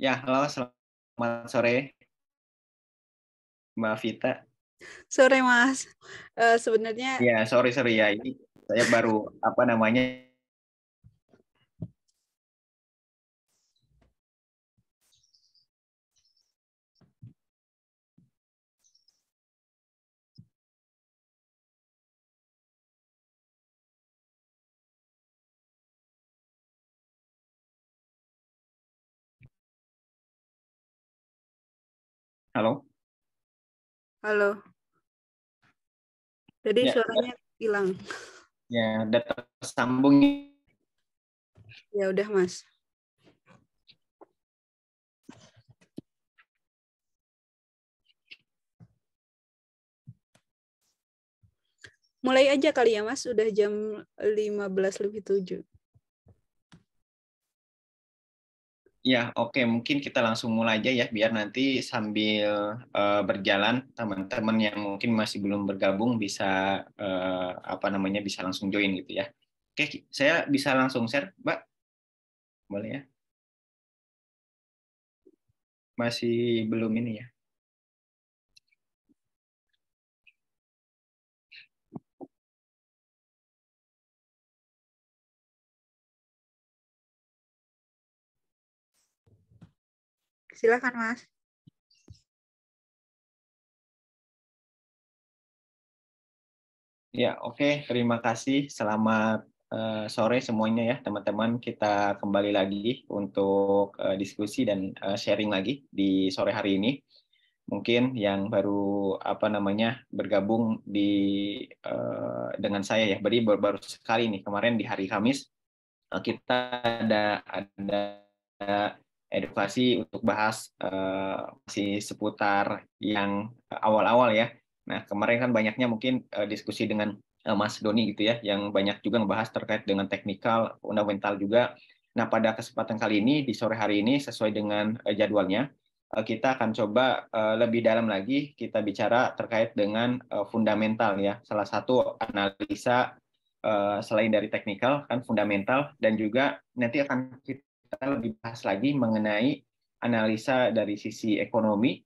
Ya, halo, selamat sore, Mbak Vita. Sore, Mas. Uh, sebenarnya. Ya, sorry, sorry ya. Ini saya baru apa namanya Halo. Halo. Jadi ya, suaranya hilang. Ya, udah tersambung. Ya udah, Mas. Mulai aja kali ya, Mas. sudah jam 15 lebih 7. Ya, oke. Okay. Mungkin kita langsung mulai aja ya, biar nanti sambil uh, berjalan teman-teman yang mungkin masih belum bergabung bisa uh, apa namanya bisa langsung join gitu ya. Oke, okay, saya bisa langsung share, Mbak. Boleh ya? Masih belum ini ya? Silakan, Mas. Ya, oke. Okay. Terima kasih. Selamat eh, sore semuanya ya, teman-teman. Kita kembali lagi untuk eh, diskusi dan eh, sharing lagi di sore hari ini. Mungkin yang baru apa namanya bergabung di dengan saya ya, beri baru, baru sekali nih kemarin di hari Kamis kita ada ada edukasi untuk bahas uh, seputar yang awal-awal ya. Nah, kemarin kan banyaknya mungkin uh, diskusi dengan uh, Mas Doni gitu ya, yang banyak juga membahas terkait dengan teknikal, fundamental juga. Nah, pada kesempatan kali ini, di sore hari ini, sesuai dengan uh, jadwalnya, uh, kita akan coba uh, lebih dalam lagi kita bicara terkait dengan uh, fundamental ya. Salah satu analisa selain dari teknikal kan fundamental dan juga nanti akan kita kita lebih bahas lagi mengenai analisa dari sisi ekonomi,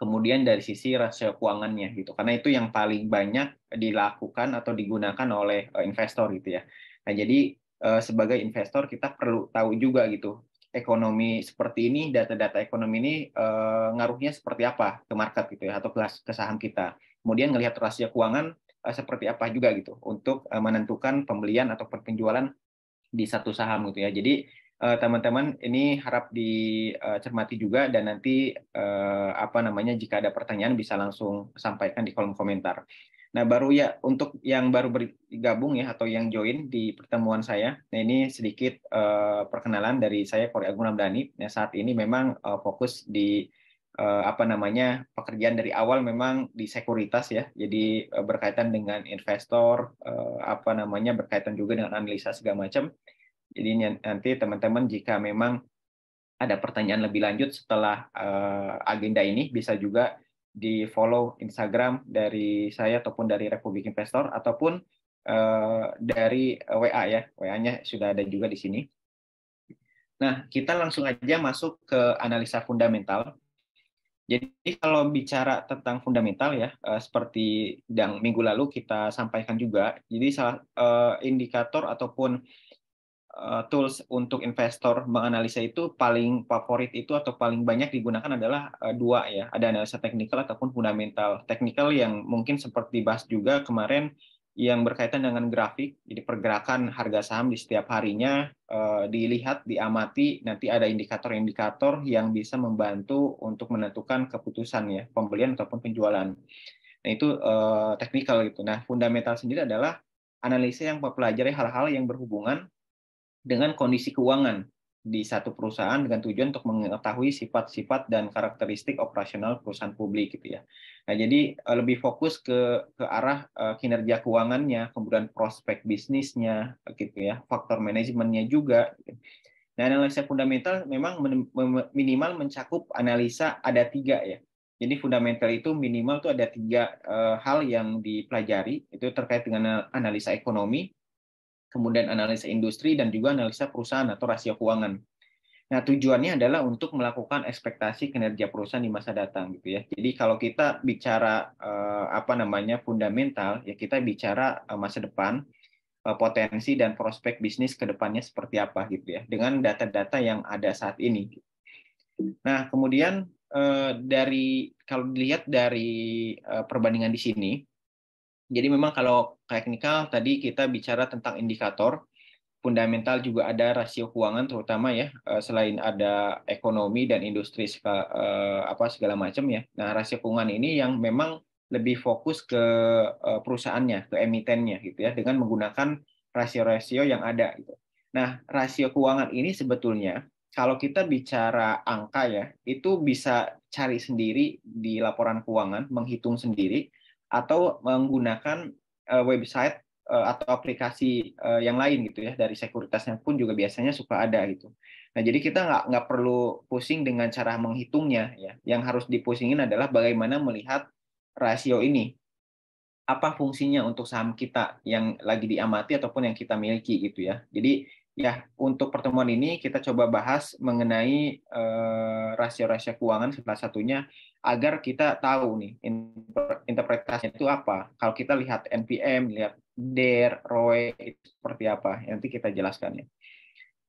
kemudian dari sisi rasio keuangannya gitu. Karena itu yang paling banyak dilakukan atau digunakan oleh eh, investor gitu ya. Nah, jadi eh, sebagai investor kita perlu tahu juga gitu ekonomi seperti ini, data-data ekonomi ini eh, ngaruhnya seperti apa ke market gitu ya atau ke, saham kita. Kemudian melihat rasio keuangan eh, seperti apa juga gitu untuk menentukan pembelian atau penjualan di satu saham gitu ya. Jadi Eh, teman-teman ini harap dicermati eh, juga dan nanti eh, apa namanya jika ada pertanyaan bisa langsung sampaikan di kolom komentar. Nah, baru ya untuk yang baru bergabung ya atau yang join di pertemuan saya. Nah, ini sedikit uh, perkenalan dari saya Kori Agung Ramdhani. Nah, saat ini memang uh, fokus di uh, apa namanya? pekerjaan dari awal memang di sekuritas ya. Jadi uh, berkaitan dengan investor uh, apa namanya? berkaitan juga dengan analisa segala macam. Jadi nanti teman-teman jika memang ada pertanyaan lebih lanjut setelah uh, agenda ini bisa juga di follow Instagram dari saya ataupun dari Republik Investor ataupun uh, dari WA ya WA-nya sudah ada juga di sini. Nah kita langsung aja masuk ke analisa fundamental. Jadi kalau bicara tentang fundamental ya uh, seperti yang minggu lalu kita sampaikan juga, jadi salah uh, indikator ataupun Eh, tools untuk investor menganalisa itu paling favorit itu atau paling banyak digunakan adalah eh, dua ya, ada analisa teknikal ataupun fundamental. Teknikal yang mungkin seperti dibahas juga kemarin yang berkaitan dengan grafik, jadi pergerakan harga saham di setiap harinya eh, dilihat, diamati, nanti ada indikator-indikator yang bisa membantu untuk menentukan keputusan ya, pembelian ataupun penjualan. Nah, itu teknikal gitu. Nah, fundamental sendiri adalah analisa yang mempelajari hal-hal yang berhubungan dengan kondisi keuangan di satu perusahaan dengan tujuan untuk mengetahui sifat-sifat dan karakteristik operasional perusahaan publik gitu ya. Nah, jadi eh, lebih fokus ke ke arah eh, kinerja keuangannya, kemudian prospek bisnisnya gitu ya, faktor manajemennya juga. Gitu. Nah, analisa fundamental memang minimal mencakup analisa ada tiga ya. Jadi fundamental itu minimal tuh ada tiga eh, hal yang dipelajari itu terkait dengan analisa ekonomi, kemudian analisa industri, dan juga analisa perusahaan atau rasio keuangan. Nah, tujuannya adalah untuk melakukan ekspektasi kinerja perusahaan di masa datang gitu ya. Jadi kalau kita bicara eh, apa namanya fundamental, ya kita bicara eh, masa depan, eh, potensi dan prospek bisnis ke depannya seperti apa gitu ya dengan data-data yang ada saat ini. Nah, kemudian dari kalau dilihat dari perbandingan di sini jadi memang kalau teknikal tadi kita bicara tentang indikator, fundamental juga ada rasio keuangan terutama ya eh, selain ada ekonomi dan industri segala, eh, apa segala macam ya. Nah, rasio keuangan ini yang memang lebih fokus ke eh, perusahaannya, ke emitennya gitu ya dengan menggunakan rasio-rasio yang ada gitu. Nah, rasio keuangan ini sebetulnya kalau kita bicara angka ya, itu bisa cari sendiri di laporan keuangan, menghitung sendiri atau menggunakan uh, website uh, atau aplikasi uh, yang lain gitu ya dari sekuritasnya pun juga biasanya suka ada gitu. Nah jadi kita nggak nggak perlu pusing dengan cara menghitungnya ya. Yang harus dipusingin adalah bagaimana melihat rasio ini. Apa fungsinya untuk saham kita yang lagi diamati ataupun yang kita miliki gitu ya. Jadi ya untuk pertemuan ini kita coba bahas mengenai rasio-rasio uh, rasio -rasio keuangan salah satunya agar kita tahu nih interpretasinya itu apa. Kalau kita lihat NPM, lihat DER, ROE itu seperti apa, nanti kita jelaskan ya.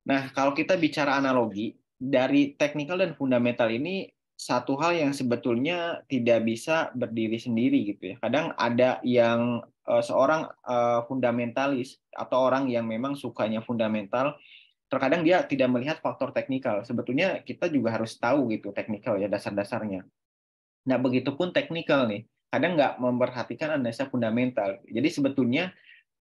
Nah, kalau kita bicara analogi, dari teknikal dan fundamental ini satu hal yang sebetulnya tidak bisa berdiri sendiri gitu ya. Kadang ada yang eh, seorang eh, fundamentalis atau orang yang memang sukanya fundamental terkadang dia tidak melihat faktor teknikal. Sebetulnya kita juga harus tahu gitu teknikal ya dasar-dasarnya. Nah, pun teknikal nih. Kadang nggak memperhatikan analisa fundamental. Jadi sebetulnya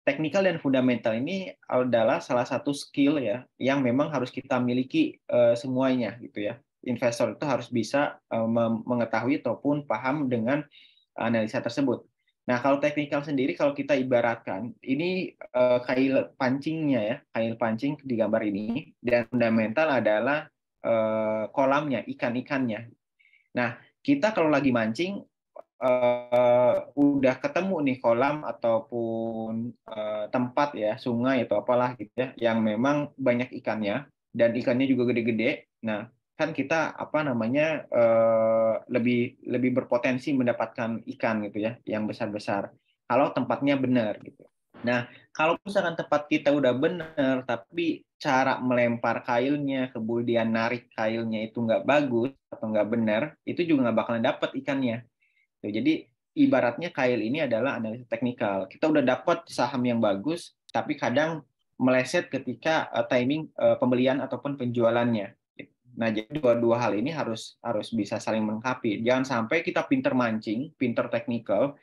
teknikal dan fundamental ini adalah salah satu skill ya yang memang harus kita miliki eh, semuanya gitu ya. Investor itu harus bisa eh, mengetahui ataupun paham dengan analisa tersebut. Nah, kalau teknikal sendiri kalau kita ibaratkan ini eh, kail pancingnya ya, kail pancing di gambar ini dan fundamental adalah kolamnya, ikan-ikannya. Nah, kita kalau lagi mancing uh, udah ketemu nih kolam ataupun uh, tempat ya sungai atau apalah gitu ya yang memang banyak ikannya dan ikannya juga gede-gede nah kan kita apa namanya uh, lebih lebih berpotensi mendapatkan ikan gitu ya yang besar-besar kalau tempatnya benar gitu nah kalau misalkan tempat kita udah benar tapi cara melempar kailnya, kemudian narik kailnya itu nggak bagus atau nggak benar, itu juga nggak bakalan dapat ikannya. Ya, jadi ibaratnya kail ini adalah analisa teknikal. Kita udah dapat saham yang bagus, tapi kadang meleset ketika eh, timing eh, pembelian ataupun penjualannya. Nah, jadi dua-dua hal ini harus harus bisa saling melengkapi. Jangan sampai kita pinter mancing, pinter teknikal,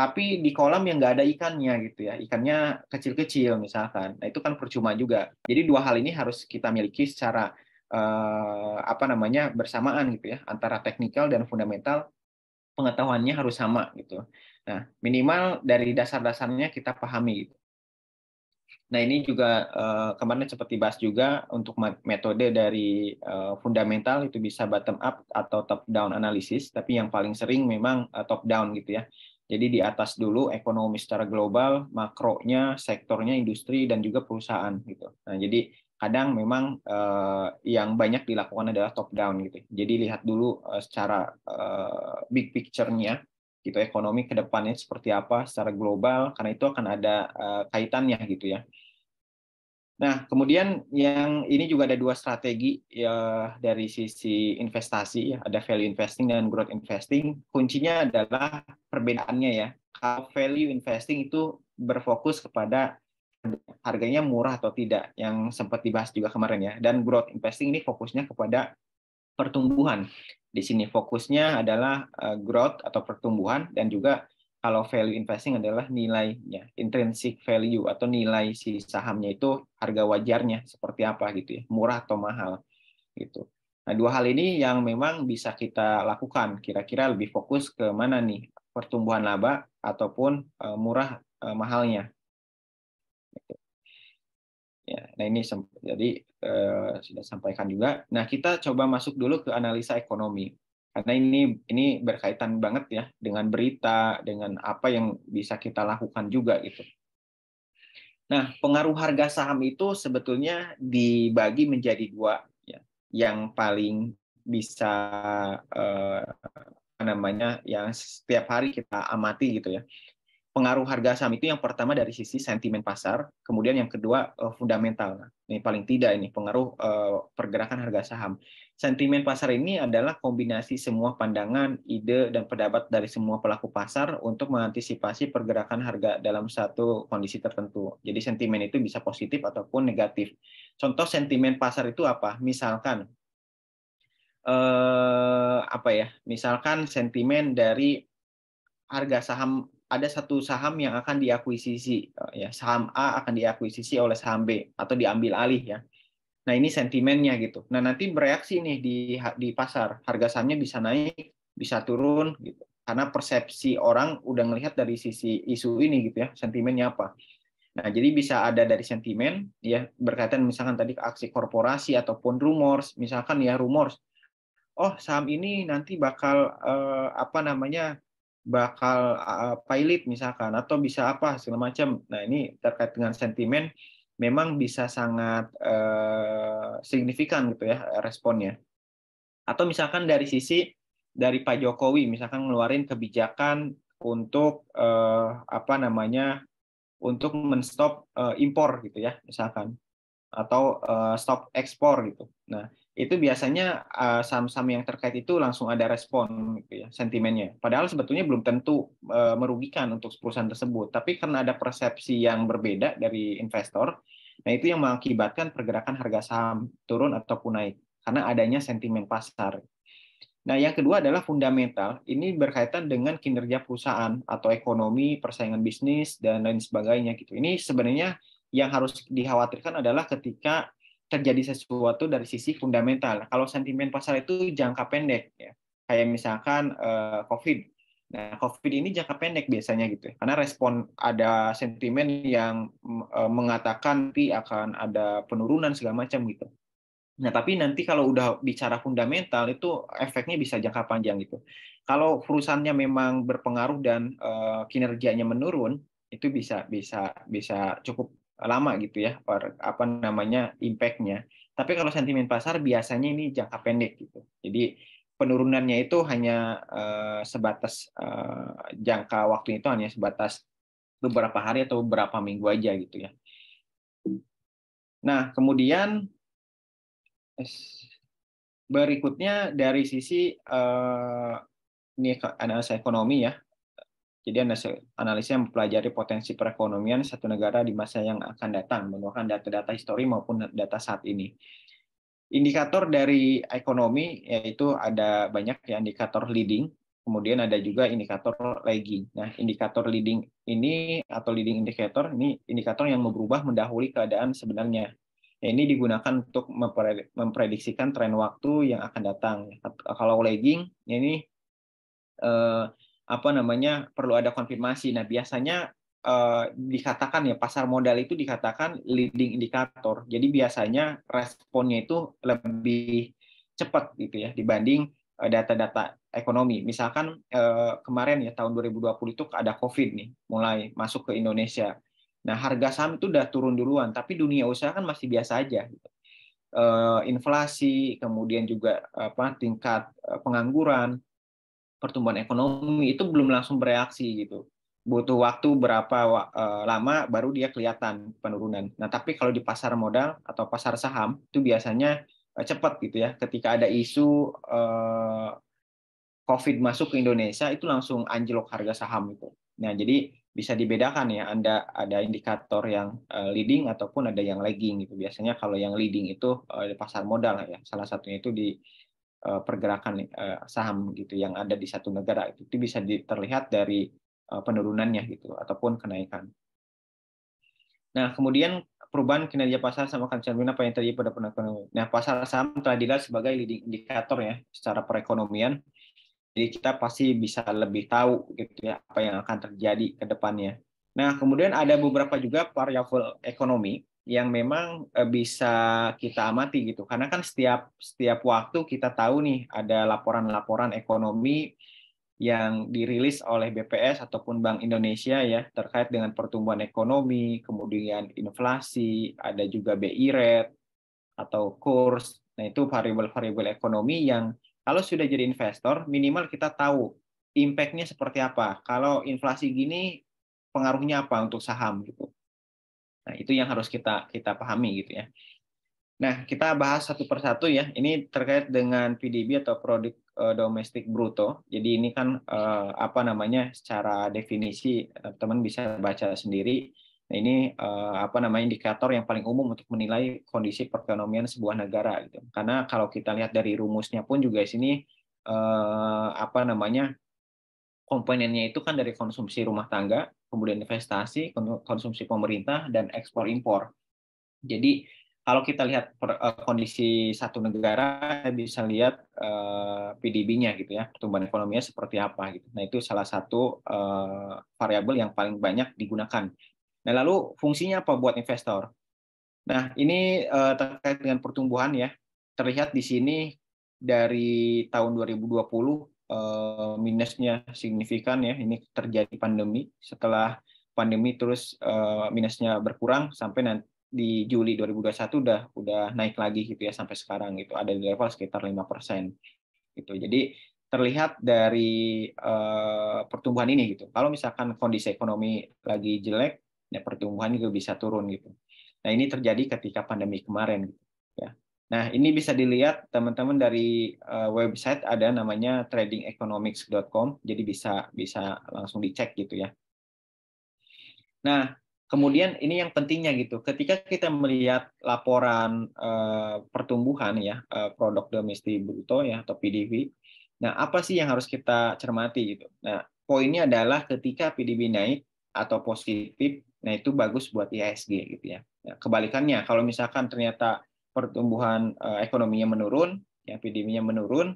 tapi di kolam yang nggak ada ikannya gitu ya ikannya kecil-kecil misalkan nah itu kan percuma juga jadi dua hal ini harus kita miliki secara eh, apa namanya bersamaan gitu ya antara teknikal dan fundamental pengetahuannya harus sama gitu nah minimal dari dasar-dasarnya kita pahami gitu Nah ini juga eh, kemarin seperti dibahas juga untuk metode dari eh, fundamental itu bisa bottom up atau top down analisis, tapi yang paling sering memang eh, top down gitu ya. Jadi di atas dulu ekonomi secara global, makronya, sektornya, industri dan juga perusahaan gitu. Nah, jadi kadang memang eh, yang banyak dilakukan adalah top down gitu. Jadi lihat dulu eh, secara eh, big picture-nya gitu ekonomi ke depannya seperti apa secara global karena itu akan ada uh, kaitannya gitu ya Nah, kemudian yang ini juga ada dua strategi ya dari sisi investasi ya, ada value investing dan growth investing. Kuncinya adalah perbedaannya ya. Kalau value investing itu berfokus kepada harganya murah atau tidak yang sempat dibahas juga kemarin ya. Dan growth investing ini fokusnya kepada pertumbuhan. Di sini fokusnya adalah eh, growth atau pertumbuhan dan juga kalau value investing adalah nilainya, intrinsic value atau nilai si sahamnya itu harga wajarnya seperti apa gitu ya, murah atau mahal gitu. Nah, dua hal ini yang memang bisa kita lakukan. Kira-kira lebih fokus ke mana nih? Pertumbuhan laba ataupun eh, murah eh, mahalnya. Gitu. Ya, nah ini jadi eh, sudah sampaikan juga. Nah, kita coba masuk dulu ke analisa ekonomi karena ini ini berkaitan banget ya dengan berita, dengan apa yang bisa kita lakukan juga gitu. Nah, pengaruh harga saham itu sebetulnya dibagi menjadi dua, ya. yang paling bisa eh, namanya yang setiap hari kita amati gitu ya pengaruh harga saham itu yang pertama dari sisi sentimen pasar, kemudian yang kedua eh, fundamental. Ini paling tidak ini pengaruh eh, pergerakan harga saham. Sentimen pasar ini adalah kombinasi semua pandangan, ide dan pendapat dari semua pelaku pasar untuk mengantisipasi pergerakan harga dalam satu kondisi tertentu. Jadi sentimen itu bisa positif ataupun negatif. Contoh sentimen pasar itu apa? Misalkan eh apa ya? Misalkan sentimen dari harga saham ada satu saham yang akan diakuisisi eh, ya saham A akan diakuisisi oleh saham B atau diambil alih ya nah ini sentimennya gitu nah nanti bereaksi nih di di pasar harga sahamnya bisa naik bisa turun gitu karena persepsi orang udah ngelihat dari sisi isu ini gitu ya sentimennya apa nah jadi bisa ada dari sentimen ya berkaitan misalkan tadi aksi korporasi ataupun rumors misalkan ya rumors oh saham ini nanti bakal eh, apa namanya bakal uh, pilot misalkan atau bisa apa segala macam. Nah, ini terkait dengan sentimen memang bisa sangat uh, signifikan gitu ya eh, responnya. Atau misalkan dari sisi dari Pak Jokowi misalkan ngeluarin kebijakan untuk uh, apa namanya untuk menstop uh, impor gitu ya misalkan atau uh, eh, stop ekspor gitu. Nah, itu biasanya saham eh, saham-saham yang terkait itu langsung ada respon gitu ya sentimennya. Padahal sebetulnya belum tentu uh, merugikan untuk perusahaan tersebut, tapi karena ada persepsi yang berbeda dari investor, nah itu yang mengakibatkan pergerakan harga saham turun ataupun naik karena adanya sentimen pasar. Nah, yang kedua adalah fundamental. Ini berkaitan dengan kinerja perusahaan atau ekonomi, persaingan bisnis dan lain sebagainya gitu. Ini sebenarnya yang harus dikhawatirkan adalah ketika terjadi sesuatu dari sisi fundamental. Kalau sentimen pasar itu jangka pendek, ya. kayak misalkan uh, COVID. Nah, COVID ini jangka pendek biasanya gitu, ya. karena respon ada sentimen yang uh, mengatakan nanti akan ada penurunan segala macam gitu. Nah, tapi nanti kalau udah bicara fundamental itu efeknya bisa jangka panjang gitu. Kalau perusahaannya memang berpengaruh dan uh, kinerjanya menurun, itu bisa bisa bisa cukup lama gitu ya apa namanya impactnya tapi kalau sentimen pasar biasanya ini jangka pendek gitu jadi penurunannya itu hanya uh, sebatas uh, jangka waktu itu hanya sebatas beberapa hari atau beberapa minggu aja gitu ya nah kemudian berikutnya dari sisi uh, ini analisa ekonomi ya jadi yang mempelajari potensi perekonomian satu negara di masa yang akan datang, menggunakan data-data histori maupun data saat ini. Indikator dari ekonomi yaitu ada banyak ya indikator leading, kemudian ada juga indikator lagging. Nah, indikator leading ini atau leading indicator ini indikator yang berubah mendahului keadaan sebenarnya. Ya, ini digunakan untuk memprediksikan tren waktu yang akan datang. Kalau lagging ya ini eh, apa namanya perlu ada konfirmasi. Nah biasanya eh, dikatakan ya pasar modal itu dikatakan leading indikator. Jadi biasanya responnya itu lebih cepat gitu ya dibanding eh, data-data ekonomi. Misalkan eh, kemarin ya tahun 2020 itu ada COVID nih mulai masuk ke Indonesia. Nah harga saham itu udah turun duluan, tapi dunia usaha kan masih biasa aja. Gitu. Eh, inflasi, kemudian juga apa tingkat eh, pengangguran, pertumbuhan ekonomi itu belum langsung bereaksi gitu butuh waktu berapa uh, lama baru dia kelihatan penurunan. Nah, tapi kalau di pasar modal atau pasar saham itu biasanya uh, cepat gitu ya. Ketika ada isu uh, COVID masuk ke Indonesia itu langsung anjlok harga saham itu. Nah, jadi bisa dibedakan ya Anda ada indikator yang uh, leading ataupun ada yang lagging gitu. Biasanya kalau yang leading itu uh, di pasar modal ya. Salah satunya itu di Eh, pergerakan eh, saham gitu yang ada di satu negara itu, bisa terlihat dari eh, penurunannya gitu ataupun kenaikan. Nah, kemudian perubahan kinerja pasar sama konsumen apa yang terjadi pada perekonomian. Nah, pasar saham telah dilihat sebagai leading indikator ya secara perekonomian. Jadi kita pasti bisa lebih tahu gitu ya apa yang akan terjadi ke depannya. Nah, kemudian ada beberapa juga variabel ekonomi yang memang eh, bisa kita amati gitu. Karena kan setiap setiap waktu kita tahu nih ada laporan-laporan ekonomi yang dirilis oleh BPS ataupun Bank Indonesia ya terkait dengan pertumbuhan ekonomi, kemudian inflasi, ada juga BI rate atau kurs. Nah, itu variabel-variabel ekonomi yang kalau sudah jadi investor minimal kita tahu impactnya seperti apa. Kalau inflasi gini pengaruhnya apa untuk saham gitu. Nah, itu yang harus kita kita pahami gitu ya. Nah, kita bahas satu persatu ya. Ini terkait dengan PDB atau produk eh, domestik bruto. Jadi ini kan eh, apa namanya secara definisi eh, teman bisa baca sendiri. Nah, ini apa namanya indikator yang paling umum untuk menilai kondisi perekonomian sebuah negara gitu. Karena kalau kita lihat dari rumusnya pun juga sini apa namanya komponennya itu kan dari konsumsi rumah tangga, kemudian investasi, konsumsi pemerintah, dan ekspor-impor. Jadi kalau kita lihat per, uh, kondisi satu negara, bisa lihat uh, eh, PDB-nya gitu ya, pertumbuhan ekonominya seperti apa gitu. Nah itu salah satu uh, variabel yang paling banyak digunakan. Nah lalu fungsinya apa buat investor? Nah ini uh, terkait dengan pertumbuhan ya, terlihat di sini dari tahun 2020 Eh, minusnya signifikan ya ini terjadi pandemi setelah pandemi terus eh, minusnya berkurang sampai nanti di Juli 2021 udah udah naik lagi gitu ya sampai sekarang gitu ada di level sekitar lima persen gitu jadi terlihat dari uh, pertumbuhan ini gitu kalau misalkan kondisi ekonomi lagi jelek ya pertumbuhan juga bisa turun gitu nah ini terjadi ketika pandemi kemarin gitu ya Nah, ini bisa dilihat teman-teman dari uh, website ada namanya tradingeconomics.com. Jadi bisa bisa langsung dicek gitu ya. Nah, kemudian ini yang pentingnya gitu. Ketika kita melihat laporan uh, pertumbuhan ya uh, produk domestik bruto ya atau PDB. Nah, apa sih yang harus kita cermati gitu. Nah, poinnya adalah ketika PDB naik atau positif, nah itu bagus buat IHSG gitu ya. Nah, kebalikannya kalau misalkan ternyata pertumbuhan uh, ekonominya menurun, ya, pdb menurun,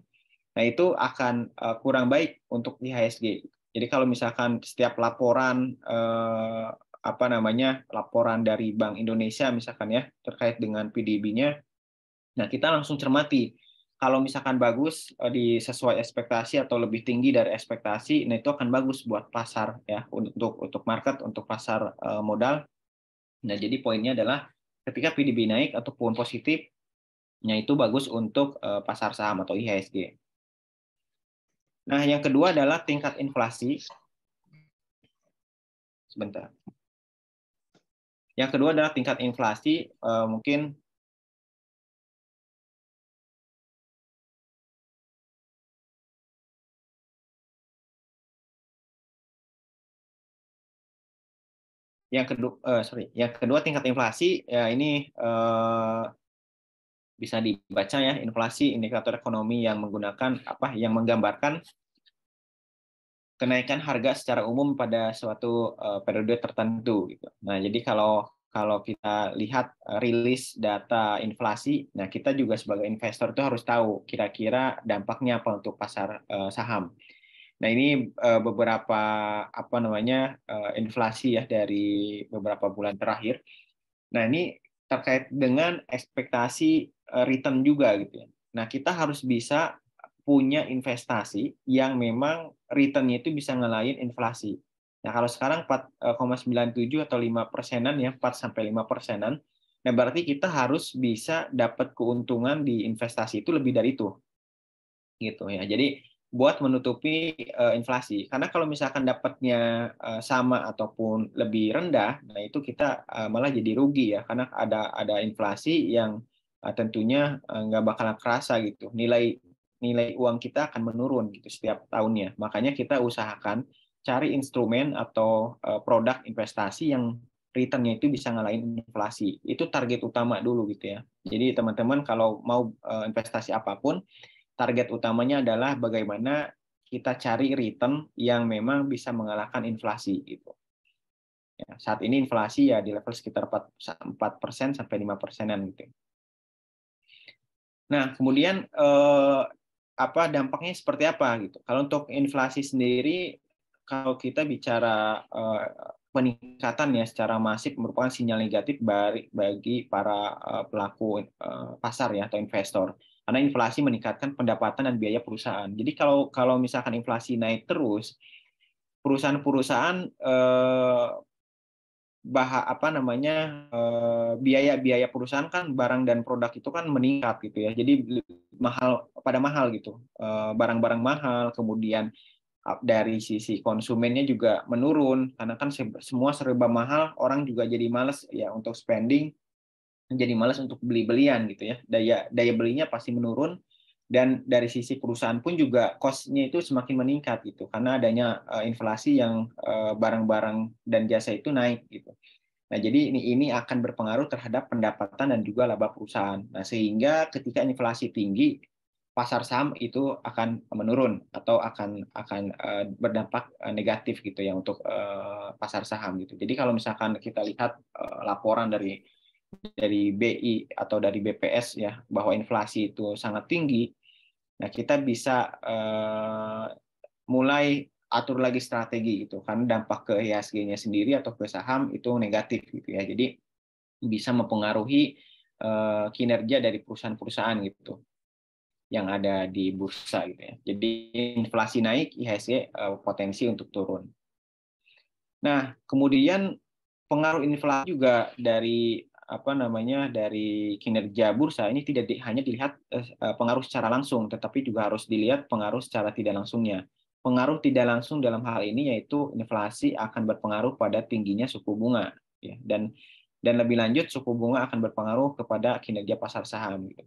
nah itu akan uh, kurang baik untuk IHSG. Jadi kalau misalkan setiap laporan uh, apa namanya laporan dari Bank Indonesia misalkan ya terkait dengan PDB-nya, nah kita langsung cermati. Kalau misalkan bagus uh, di sesuai ekspektasi atau lebih tinggi dari ekspektasi, nah itu akan bagus buat pasar ya untuk untuk market untuk pasar uh, modal. Nah jadi poinnya adalah ketika PDB naik ataupun positifnya itu bagus untuk eh, pasar saham atau IHSG. Nah, yang kedua adalah tingkat inflasi. Sebentar. Yang kedua adalah tingkat inflasi. Eh, mungkin yang kedua uh, eh, sorry yang kedua tingkat inflasi ya ini uh, bisa dibaca ya inflasi indikator ekonomi yang menggunakan apa yang menggambarkan kenaikan harga secara umum pada suatu uh, periode tertentu gitu. Nah, jadi kalau kalau kita lihat rilis data inflasi, nah kita juga sebagai investor itu harus tahu kira-kira dampaknya apa untuk pasar saham. Nah ini uh, beberapa apa namanya uh, inflasi ya dari beberapa bulan terakhir. Nah ini terkait dengan ekspektasi eh, return juga gitu ya. Nah kita harus bisa punya investasi yang memang returnnya itu bisa ngelain inflasi. Nah kalau sekarang 4,97 atau 5 persenan ya 4 sampai 5 persenan. Nah berarti kita harus bisa dapat keuntungan di investasi itu lebih dari itu gitu ya. Jadi buat menutupi uh, inflasi. Karena kalau misalkan dapatnya uh, sama ataupun lebih rendah, nah itu kita uh, malah jadi rugi ya karena ada ada inflasi yang uh, tentunya uh, nggak bakalan kerasa gitu. Nilai nilai uang kita akan menurun gitu setiap tahunnya. Makanya kita usahakan cari instrumen atau uh, produk investasi yang returnnya itu bisa ngalahin inflasi. Itu target utama dulu gitu ya. Jadi teman-teman kalau mau uh, investasi apapun target utamanya adalah bagaimana kita cari return yang memang bisa mengalahkan inflasi gitu. Ya, saat ini inflasi ya di level sekitar 4 persen sampai 5 persenan gitu. Nah kemudian eh, apa dampaknya seperti apa gitu? Kalau untuk inflasi sendiri, kalau kita bicara eh, peningkatan ya secara masif merupakan sinyal negatif bagi para eh, pelaku eh, pasar ya atau investor karena inflasi meningkatkan pendapatan dan biaya perusahaan. Jadi kalau kalau misalkan inflasi naik terus, perusahaan-perusahaan eh, bah apa namanya eh, biaya-biaya perusahaan kan barang dan produk itu kan meningkat gitu ya. Jadi mahal pada mahal gitu, eh, barang-barang mahal, kemudian dari sisi konsumennya juga menurun karena kan semua serba mahal, orang juga jadi males ya untuk spending jadi malas untuk beli-belian gitu ya. Daya daya belinya pasti menurun dan dari sisi perusahaan pun juga cost-nya itu semakin meningkat gitu karena adanya uh, inflasi yang eh, barang-barang uh, dan jasa itu naik gitu. Nah, jadi ini ini akan berpengaruh terhadap pendapatan dan juga laba perusahaan. Nah, sehingga ketika inflasi tinggi, pasar saham itu akan menurun atau akan akan eh, berdampak negatif gitu ya untuk pasar saham gitu. Jadi kalau misalkan kita lihat laporan dari dari BI atau dari BPS ya bahwa inflasi itu sangat tinggi, nah kita bisa eh, mulai atur lagi strategi gitu karena dampak ke IHSG-nya e sendiri atau ke saham itu negatif gitu ya. Jadi bisa mempengaruhi eh, kinerja dari perusahaan-perusahaan gitu yang ada di bursa gitu ya. Jadi inflasi naik, IHSG e eh, potensi untuk turun. Nah, kemudian pengaruh inflasi juga dari apa namanya dari kinerja bursa ini tidak di, hanya dilihat eh, eh, pengaruh secara langsung, tetapi juga harus dilihat pengaruh secara tidak langsungnya. Pengaruh tidak langsung dalam hal ini yaitu inflasi akan berpengaruh pada tingginya suku bunga, ya. dan dan lebih lanjut suku bunga akan berpengaruh kepada kinerja pasar saham. Gitu.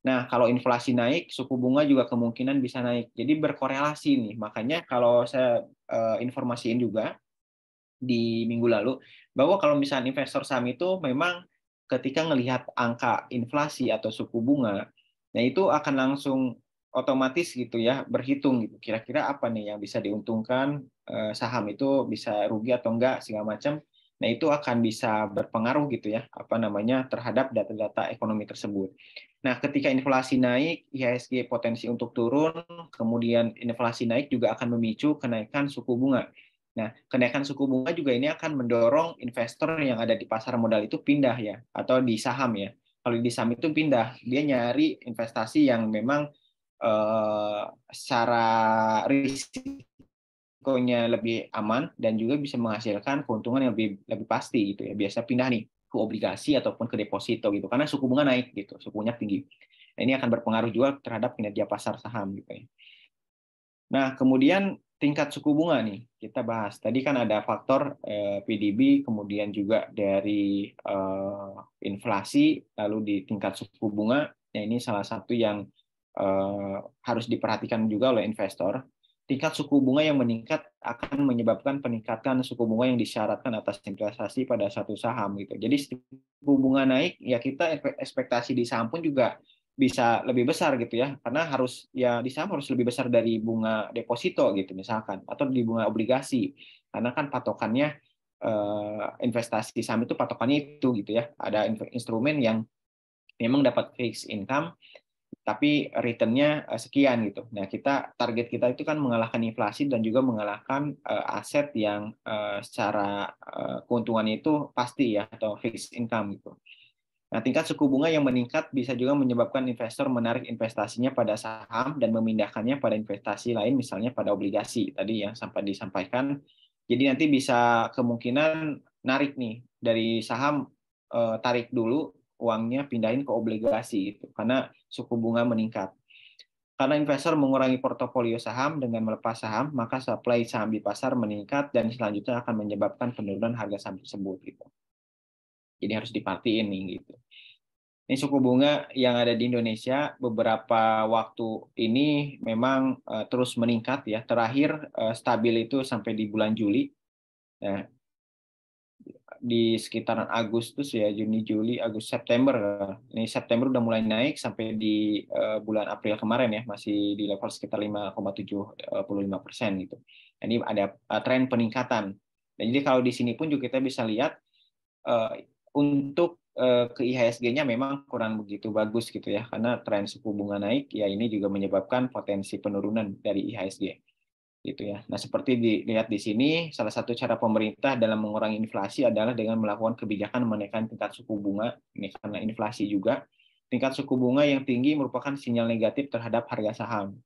Nah, kalau inflasi naik, suku bunga juga kemungkinan bisa naik. Jadi berkorelasi nih. Makanya kalau saya uh, informasiin juga di minggu lalu, bahwa kalau misalnya investor saham itu memang ketika melihat angka inflasi atau suku bunga, nah itu akan langsung otomatis gitu ya berhitung gitu kira-kira apa nih yang bisa diuntungkan eh, saham itu bisa rugi atau enggak segala macam nah itu akan bisa berpengaruh gitu ya apa namanya terhadap data-data ekonomi tersebut nah ketika inflasi naik IHSG potensi untuk turun kemudian inflasi naik juga akan memicu kenaikan suku bunga Nah, kenaikan suku bunga juga ini akan mendorong investor yang ada di pasar modal itu pindah ya, atau di saham ya. Kalau di saham itu pindah, dia nyari investasi yang memang eh, secara risikonya lebih aman dan juga bisa menghasilkan keuntungan yang lebih lebih pasti gitu ya. Biasa pindah nih ke obligasi ataupun ke deposito gitu, karena suku bunga naik gitu, suku bunga tinggi. Nah, ini akan berpengaruh juga terhadap kinerja pasar saham gitu ya. Nah, kemudian tingkat suku bunga nih kita bahas. Tadi kan ada faktor eh, PDB, kemudian juga dari eh, inflasi, lalu di tingkat suku bunga. Nah ini salah satu yang eh, harus diperhatikan juga oleh investor. Tingkat suku bunga yang meningkat akan menyebabkan peningkatan suku bunga yang disyaratkan atas investasi pada satu saham gitu. Jadi suku bunga naik, ya kita ekspektasi di saham pun juga bisa lebih besar gitu ya karena harus ya di saham harus lebih besar dari bunga deposito gitu misalkan atau di bunga obligasi karena kan patokannya eh, investasi saham itu patokannya itu gitu ya ada instrumen yang memang dapat fixed income tapi returnnya eh, sekian gitu nah kita target kita itu kan mengalahkan inflasi dan juga mengalahkan eh, aset yang eh, secara keuntungan itu pasti ya atau fixed income gitu Nah, tingkat suku bunga yang meningkat bisa juga menyebabkan investor menarik investasinya pada saham dan memindahkannya pada investasi lain, misalnya pada obligasi tadi yang sampai disampaikan. Jadi nanti bisa kemungkinan narik nih dari saham eh, tarik dulu uangnya pindahin ke obligasi gitu karena suku bunga meningkat. Karena investor mengurangi portofolio saham dengan melepas saham, maka supply saham di pasar meningkat dan selanjutnya akan menyebabkan penurunan harga saham tersebut gitu. Jadi harus dipartiin nih gitu. Ini suku bunga yang ada di Indonesia beberapa waktu ini memang uh, terus meningkat ya. Terakhir uh, stabil itu sampai di bulan Juli. Nah, di sekitaran Agustus ya Juni Juli Agustus September ini September udah mulai naik sampai di uh, bulan April kemarin ya masih di level sekitar 5,75 persen gitu nah, ini ada uh, tren peningkatan dan nah, jadi kalau di sini pun juga kita bisa lihat uh, untuk uh, ke IHSG-nya memang kurang begitu bagus gitu ya karena tren suku bunga naik ya ini juga menyebabkan potensi penurunan dari IHSG gitu ya. Nah seperti dilihat di sini salah satu cara pemerintah dalam mengurangi inflasi adalah dengan melakukan kebijakan menaikkan tingkat suku bunga ini karena inflasi juga tingkat suku bunga yang tinggi merupakan sinyal negatif terhadap harga saham.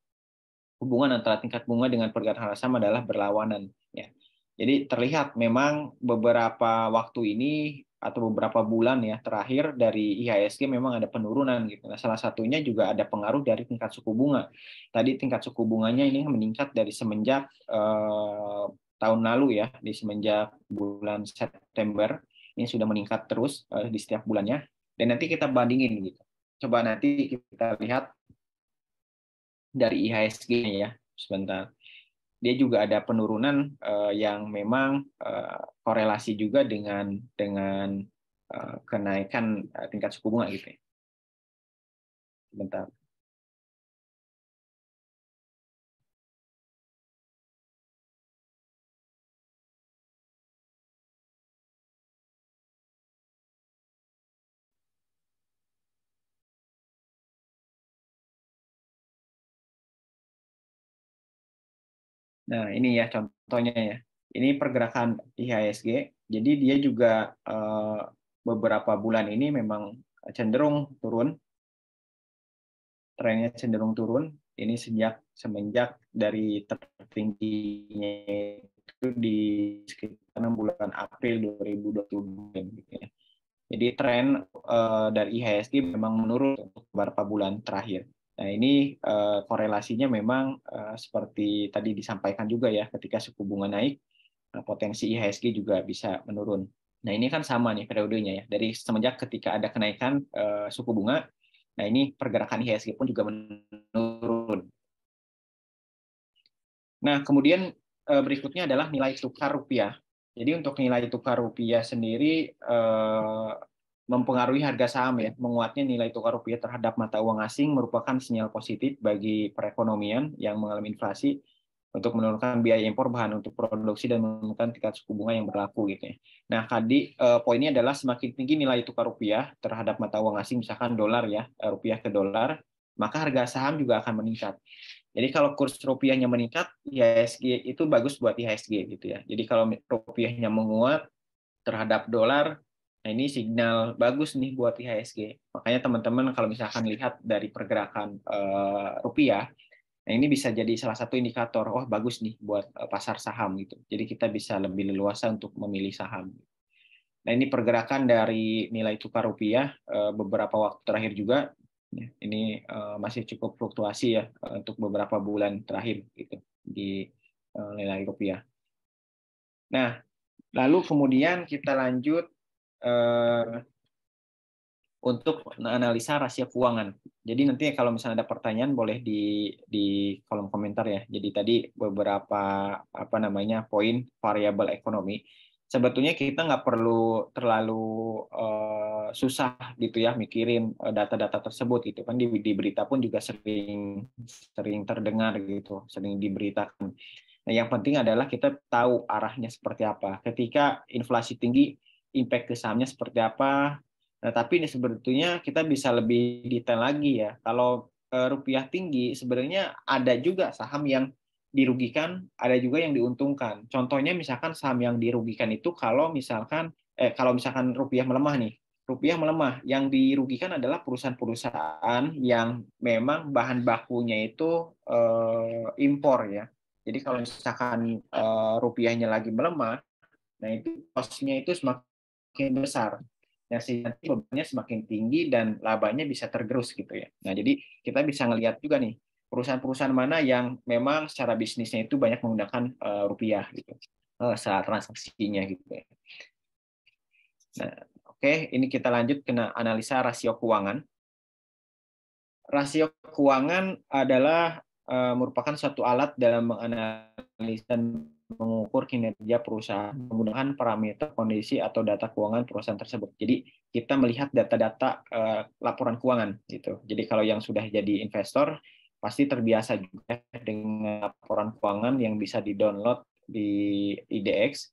Hubungan antara tingkat bunga dengan pergerakan harga saham adalah berlawanan ya. Jadi terlihat memang beberapa waktu ini atau beberapa bulan ya terakhir dari IHSG memang ada penurunan gitu. Nah, salah satunya juga ada pengaruh dari tingkat suku bunga. Tadi tingkat suku bunganya ini meningkat dari semenjak eh, tahun lalu ya, di semenjak bulan September ini sudah meningkat terus eh, di setiap bulannya. Dan nanti kita bandingin gitu. Coba nanti kita lihat dari IHSG ya sebentar dia juga ada penurunan uh, yang memang uh, korelasi juga dengan dengan uh, kenaikan uh, tingkat suku bunga gitu ya. Bentar. Nah, ini ya contohnya ya. Ini pergerakan IHSG. Jadi dia juga eh, beberapa bulan ini memang cenderung turun. Trennya cenderung turun. Ini sejak semenjak dari tertingginya itu di sekitar 6 bulan April 2020. Ya. Jadi tren eh, dari IHSG memang menurun untuk beberapa bulan terakhir. Nah, ini eh, korelasinya memang eh, seperti tadi disampaikan juga ya, ketika suku bunga naik, eh, potensi IHSG juga bisa menurun. Nah, ini kan sama nih periodenya ya. Dari semenjak ketika ada kenaikan suku bunga, nah ini pergerakan IHSG pun juga menurun. Nah, kemudian berikutnya adalah nilai tukar rupiah. Jadi untuk nilai tukar rupiah sendiri mempengaruhi harga saham ya. Menguatnya nilai tukar rupiah terhadap mata uang asing merupakan sinyal positif bagi perekonomian yang mengalami inflasi untuk menurunkan biaya impor bahan untuk produksi dan menurunkan tingkat suku bunga yang berlaku gitu ya. Nah, tadi eh, poinnya adalah semakin tinggi nilai tukar rupiah terhadap mata uang asing misalkan dolar ya, eh, rupiah ke dolar, maka harga saham juga akan meningkat. Jadi kalau kurs rupiahnya meningkat, IHSG itu bagus buat IHSG gitu ya. Jadi kalau rupiahnya menguat terhadap dolar, Nah, ini signal bagus nih buat IHSG. Makanya teman-teman kalau misalkan lihat dari pergerakan uh, rupiah, nah ini bisa jadi salah satu indikator, oh bagus nih buat uh, pasar saham gitu. Jadi kita bisa lebih leluasa untuk memilih saham. Nah, ini pergerakan dari nilai tukar rupiah uh, beberapa waktu terakhir juga ya, ini uh, masih cukup fluktuasi ya untuk beberapa bulan terakhir gitu di uh, nilai rupiah. Nah, lalu kemudian kita lanjut eh, untuk analisa rahasia keuangan. Jadi nanti kalau misalnya ada pertanyaan boleh di di kolom komentar ya. Jadi tadi beberapa apa namanya poin variabel ekonomi. Sebetulnya kita nggak perlu terlalu uh, susah gitu ya mikirin eh, data-data tersebut gitu kan di, di berita pun juga sering sering terdengar gitu, sering diberitakan. Nah, yang penting adalah kita tahu arahnya seperti apa. Ketika inflasi tinggi, impact ke sahamnya seperti apa. Nah, tapi ini sebetulnya kita bisa lebih detail lagi ya. Kalau eh, rupiah tinggi, sebenarnya ada juga saham yang dirugikan, ada juga yang diuntungkan. Contohnya misalkan saham yang dirugikan itu kalau misalkan eh kalau misalkan rupiah melemah nih, rupiah melemah, yang dirugikan adalah perusahaan-perusahaan yang memang bahan bakunya itu eh, impor ya. Jadi kalau misalkan eh, rupiahnya lagi melemah, nah itu pastinya itu semakin semakin besar yang sehingga bebannya semakin tinggi dan labanya bisa tergerus gitu ya. Nah, jadi kita bisa ngelihat juga nih perusahaan-perusahaan mana yang memang secara bisnisnya itu banyak menggunakan uh, rupiah gitu uh, eh, saat transaksinya gitu ya. Nah, oke, okay, ini kita lanjut ke analisa rasio keuangan. Rasio keuangan adalah uh, merupakan suatu alat dalam menganalisa mengukur kinerja perusahaan menggunakan parameter kondisi atau data keuangan perusahaan tersebut. Jadi kita melihat data-data uh, laporan keuangan gitu. Jadi kalau yang sudah jadi investor pasti terbiasa juga dengan laporan keuangan yang bisa di-download di IDX,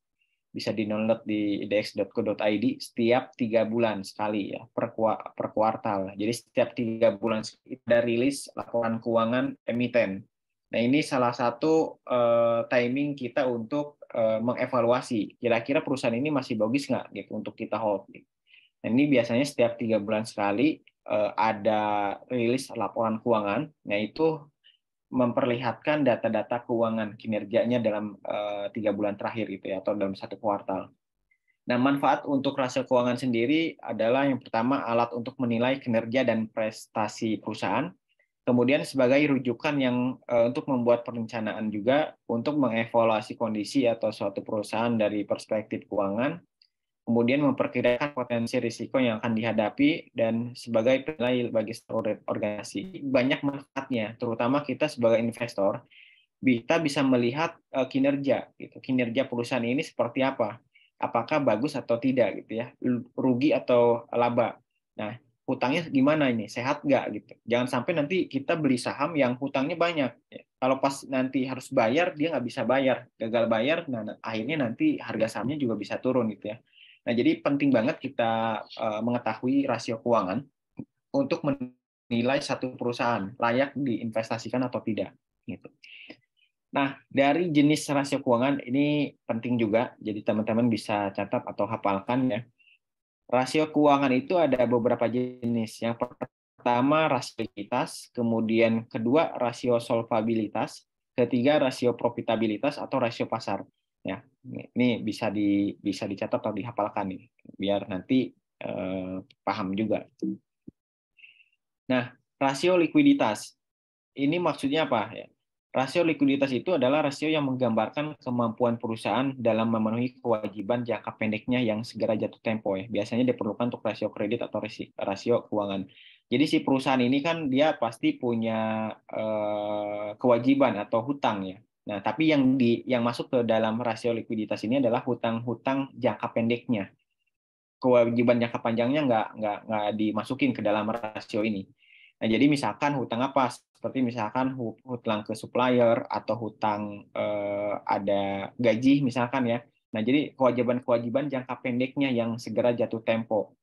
bisa di-download di idx.co.id setiap tiga bulan sekali ya per, per kuartal. Jadi setiap tiga bulan sekali ada rilis laporan keuangan emiten Nah, ini salah satu uh, timing kita untuk uh, mengevaluasi kira-kira perusahaan ini masih bagus nggak gitu untuk kita hold. Gitu. Nah, ini biasanya setiap tiga bulan sekali uh, ada rilis laporan keuangan. yaitu memperlihatkan data-data keuangan kinerjanya dalam tiga bulan terakhir gitu ya atau dalam satu kuartal. Nah, manfaat untuk rasio keuangan sendiri adalah yang pertama alat untuk menilai kinerja dan prestasi perusahaan kemudian sebagai rujukan yang uh, untuk membuat perencanaan juga untuk mengevaluasi kondisi atau suatu perusahaan dari perspektif keuangan, kemudian memperkirakan potensi risiko yang akan dihadapi dan sebagai penilai bagi seluruh organisasi banyak manfaatnya, terutama kita sebagai investor kita bisa melihat uh, kinerja gitu. Kinerja perusahaan ini seperti apa? Apakah bagus atau tidak gitu ya? Rugi atau laba. Nah, hutangnya gimana ini sehat nggak gitu jangan sampai nanti kita beli saham yang hutangnya banyak kalau pas nanti harus bayar dia nggak bisa bayar gagal bayar nah, nah akhirnya nanti harga sahamnya juga bisa turun gitu ya nah jadi penting banget kita eh, mengetahui rasio keuangan untuk menilai satu perusahaan layak diinvestasikan atau tidak gitu nah dari jenis rasio keuangan ini penting juga jadi teman-teman bisa catat atau hafalkan ya Rasio keuangan itu ada beberapa jenis. Yang pertama rasio likuiditas, kemudian kedua rasio solvabilitas, ketiga rasio profitabilitas atau rasio pasar. Ya, ini bisa di bisa dicatat atau dihafalkan nih, biar nanti eh, paham juga. Nah, rasio likuiditas ini maksudnya apa? Ya, Rasio likuiditas itu adalah rasio yang menggambarkan kemampuan perusahaan dalam memenuhi kewajiban jangka pendeknya yang segera jatuh tempo ya. Biasanya diperlukan untuk rasio kredit atau rasio keuangan. Jadi si perusahaan ini kan dia pasti punya eh, kewajiban atau hutang ya. Nah, tapi yang di yang masuk ke dalam rasio likuiditas ini adalah hutang-hutang jangka pendeknya. Kewajiban jangka panjangnya nggak nggak nggak dimasukin ke dalam rasio ini. Nah, jadi misalkan hutang apa? seperti misalkan hutang ke supplier atau hutang eh, ada gaji misalkan ya. Nah, jadi kewajiban-kewajiban jangka pendeknya yang segera jatuh tempo.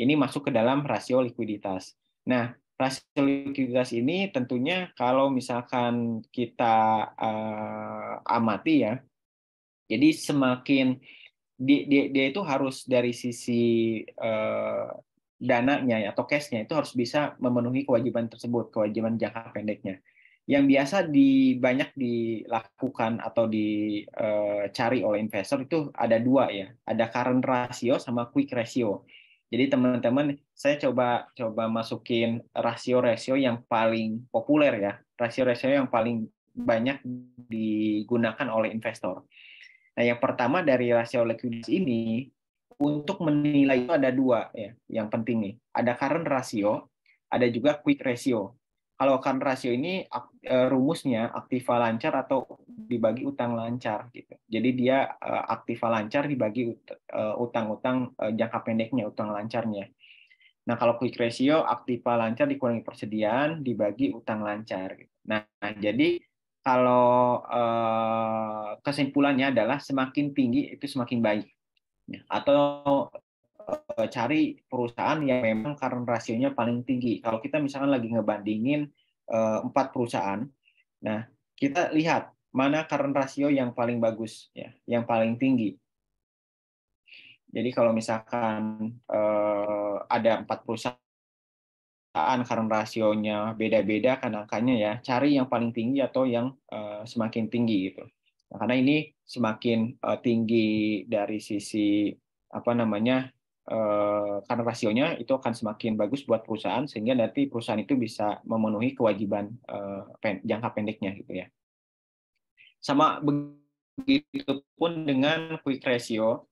Ini masuk ke dalam rasio likuiditas. Nah, rasio likuiditas ini tentunya kalau misalkan kita eh, amati ya. Jadi semakin dia, dia, dia itu harus dari sisi eh, dananya ya, atau cashnya itu harus bisa memenuhi kewajiban tersebut, kewajiban jangka pendeknya. Yang biasa di banyak dilakukan atau dicari eh, oleh investor itu ada dua ya, ada current ratio sama quick ratio. Jadi teman-teman, saya coba coba masukin rasio-rasio yang paling populer ya, rasio-rasio yang paling banyak digunakan oleh investor. Nah, yang pertama dari rasio likuiditas ini untuk menilai itu ada dua ya yang penting nih. Ada current ratio, ada juga quick ratio. Kalau current ratio ini e, rumusnya aktiva lancar atau dibagi utang lancar gitu. Jadi dia e, aktiva lancar dibagi e, utang-utang jangka pendeknya, utang lancarnya. Nah, kalau quick ratio aktiva lancar dikurangi persediaan dibagi utang lancar. Gitu. Nah, jadi kalau kesimpulannya adalah semakin tinggi itu semakin baik. Ya. atau eh, cari perusahaan yang memang current rasionya paling tinggi. Kalau kita misalkan lagi ngebandingin eh, empat perusahaan, nah kita lihat mana current rasio yang paling bagus, ya, yang paling tinggi. Jadi kalau misalkan eh, ada empat perusahaan karena rasionya beda-beda kan angkanya ya, cari yang paling tinggi atau yang eh, semakin tinggi gitu. Nah, karena ini semakin uh, tinggi dari sisi apa namanya uh, karena rasionya itu akan semakin bagus buat perusahaan sehingga nanti perusahaan itu bisa memenuhi kewajiban uh, pen, jangka pendeknya gitu ya sama begitu pun dengan quick ratio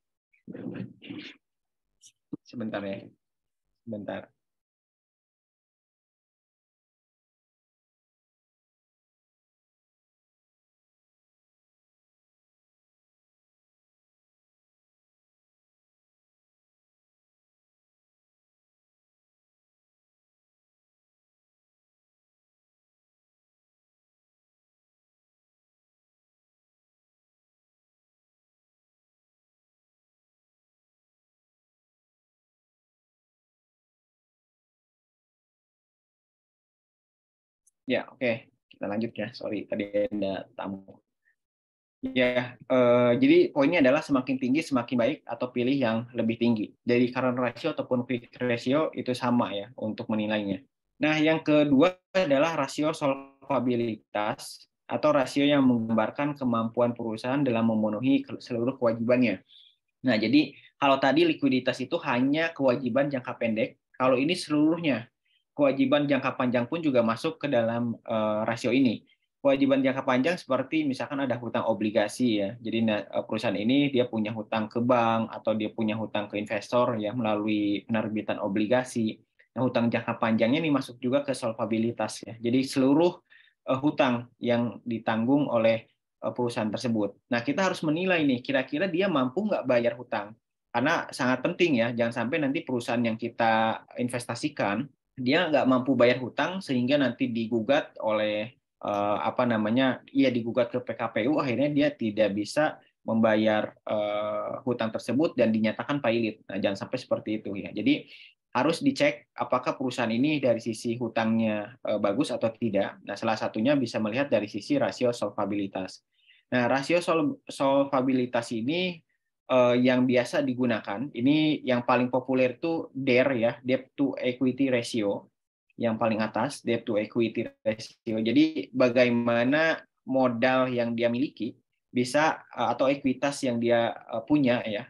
sebentar ya sebentar Ya, oke. Okay. Kita lanjut ya. Sorry, tadi ada tamu. Ya, uh, jadi poinnya adalah semakin tinggi semakin baik atau pilih yang lebih tinggi. jadi current ratio ataupun quick ratio itu sama ya untuk menilainya. Nah, yang kedua adalah rasio solvabilitas atau rasio yang menggambarkan kemampuan perusahaan dalam memenuhi seluruh kewajibannya. Nah, jadi kalau tadi likuiditas itu hanya kewajiban jangka pendek, kalau ini seluruhnya kewajiban jangka panjang pun juga masuk ke dalam uh, rasio ini. Kewajiban jangka panjang seperti misalkan ada hutang obligasi ya. Jadi nah, eh, perusahaan ini dia punya hutang ke bank atau dia punya hutang ke investor ya melalui penerbitan obligasi. Nah, hutang jangka panjangnya ini masuk juga ke solvabilitas ya. Jadi seluruh uh, hutang yang ditanggung oleh uh, perusahaan tersebut. Nah, kita harus menilai nih kira-kira dia mampu nggak bayar hutang karena sangat penting ya jangan sampai nanti perusahaan yang kita investasikan dia nggak mampu bayar hutang sehingga nanti digugat oleh uh, apa namanya ia digugat ke PKPU akhirnya dia tidak bisa membayar uh, hutang tersebut dan dinyatakan pailit. Nah, jangan sampai seperti itu ya. Jadi harus dicek apakah perusahaan ini dari sisi hutangnya uh, bagus atau tidak. Nah, salah satunya bisa melihat dari sisi rasio solvabilitas. Nah, rasio sol solvabilitas ini uh, yang biasa digunakan ini yang paling populer itu DER e ya debt to equity ratio yang paling atas debt to equity ratio jadi bagaimana modal yang dia miliki bisa eh, atau ekuitas yang dia eh, punya ya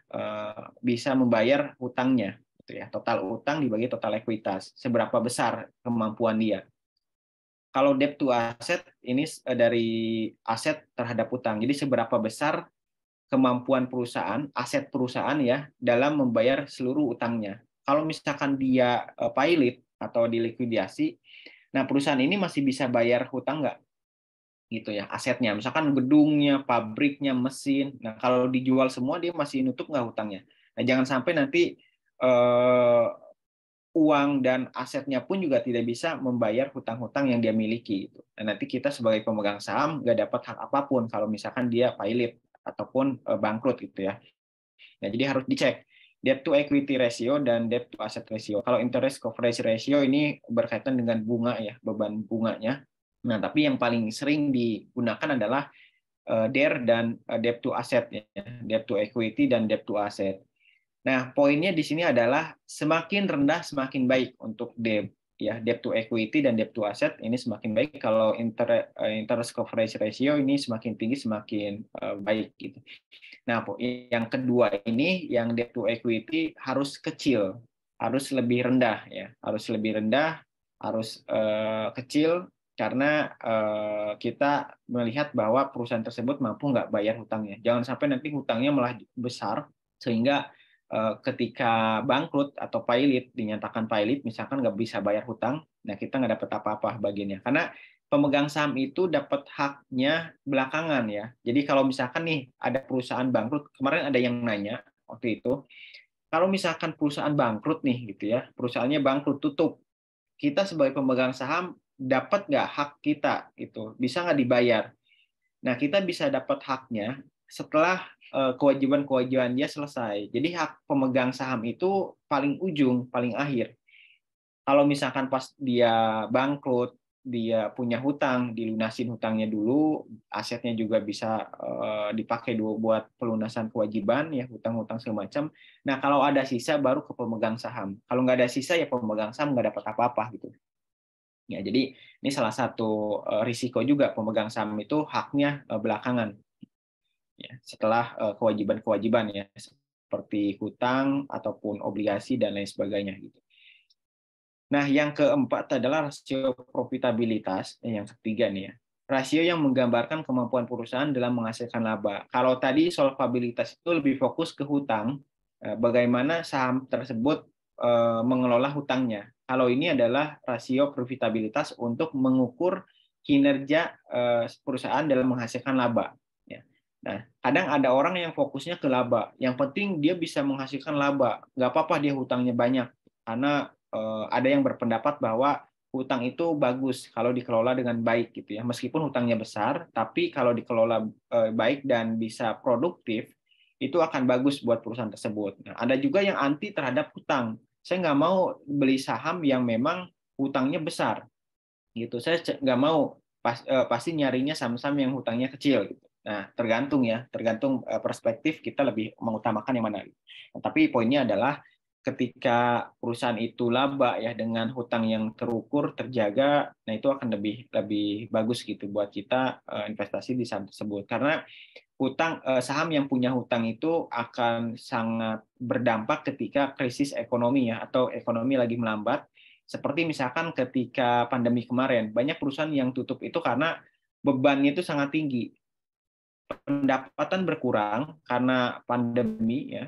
bisa membayar hutangnya gitu ya total utang dibagi total ekuitas seberapa besar kemampuan dia kalau debt to asset ini dari aset terhadap utang jadi seberapa besar kemampuan perusahaan, aset perusahaan ya dalam membayar seluruh utangnya. Kalau misalkan dia eh, pilot atau dilikuidasi, nah perusahaan ini masih bisa bayar hutang nggak? gitu ya asetnya misalkan gedungnya pabriknya mesin nah kalau dijual semua dia masih nutup nggak hutangnya nah jangan sampai nanti eh, uang dan asetnya pun juga tidak bisa membayar hutang-hutang yang dia miliki gitu. nah nanti kita sebagai pemegang saham nggak dapat hak apapun kalau misalkan dia pilot ataupun eh, bangkrut gitu ya. Ya jadi harus dicek debt to equity ratio dan debt to asset ratio. Kalau interest coverage ratio ini berkaitan dengan bunga ya, beban bunganya. Nah, tapi yang paling sering digunakan adalah eh, DER dan eh, debt to asset ya, debt to equity dan debt to asset. Nah, poinnya di sini adalah semakin rendah semakin baik untuk debt ya debt to equity dan debt to asset ini semakin baik kalau inter, eh, interest coverage ratio ini semakin tinggi semakin uh, baik gitu. Nah, yang kedua ini yang debt to equity harus kecil, harus lebih rendah ya, harus lebih rendah, harus uh, kecil karena uh, kita melihat bahwa perusahaan tersebut mampu nggak bayar hutangnya. Jangan sampai nanti hutangnya malah besar sehingga Eh, ketika bangkrut atau pilot dinyatakan pailit misalkan nggak bisa bayar hutang nah kita nggak dapat apa-apa bagiannya karena pemegang saham itu dapat haknya belakangan ya jadi kalau misalkan nih ada perusahaan bangkrut kemarin ada yang nanya waktu itu kalau misalkan perusahaan bangkrut nih gitu ya perusahaannya bangkrut tutup kita sebagai pemegang saham dapat nggak hak kita itu bisa nggak dibayar nah kita bisa dapat haknya setelah eh, kewajiban-kewajiban dia selesai. Jadi hak pemegang saham itu paling ujung, paling akhir. Kalau misalkan pas dia bangkrut, dia punya hutang, dilunasin hutangnya dulu, asetnya juga bisa eh, dipakai dua buat pelunasan kewajiban ya hutang-hutang semacam. Nah kalau ada sisa baru ke pemegang saham. Kalau nggak ada sisa ya pemegang saham nggak dapat apa-apa gitu. Ya jadi ini salah satu eh, risiko juga pemegang saham itu haknya belakangan ya, setelah eh, kewajiban-kewajiban ya seperti hutang ataupun obligasi dan lain sebagainya gitu. Nah, yang keempat adalah rasio profitabilitas eh, yang ketiga nih ya. Rasio yang menggambarkan kemampuan perusahaan dalam menghasilkan laba. Kalau tadi solvabilitas itu lebih fokus ke hutang, eh, bagaimana saham tersebut mengelola hutangnya. Kalau ini adalah rasio profitabilitas untuk mengukur kinerja perusahaan dalam menghasilkan laba. Nah, kadang ada orang yang fokusnya ke laba. Yang penting dia bisa menghasilkan laba. Nggak apa-apa dia hutangnya banyak. Karena eh, ada yang berpendapat bahwa hutang itu bagus kalau dikelola dengan baik gitu ya. Meskipun hutangnya besar, tapi kalau dikelola eh, baik dan bisa produktif, itu akan bagus buat perusahaan tersebut. Nah, ada juga yang anti terhadap hutang. Saya nggak mau beli saham yang memang hutangnya besar. Gitu. Saya nggak mau pas, eh, pasti nyarinya saham-saham yang hutangnya kecil gitu Nah, tergantung ya, tergantung eh, perspektif kita lebih mengutamakan yang mana. Nah, tapi poinnya adalah ketika perusahaan itu laba ya dengan hutang yang terukur terjaga, nah itu akan lebih lebih bagus gitu buat kita eh, investasi di saham tersebut karena hutang eh, saham yang punya hutang itu akan sangat berdampak ketika krisis ekonomi ya atau ekonomi lagi melambat. Seperti misalkan ketika pandemi kemarin banyak perusahaan yang tutup itu karena bebannya itu sangat tinggi pendapatan berkurang karena pandemi ya.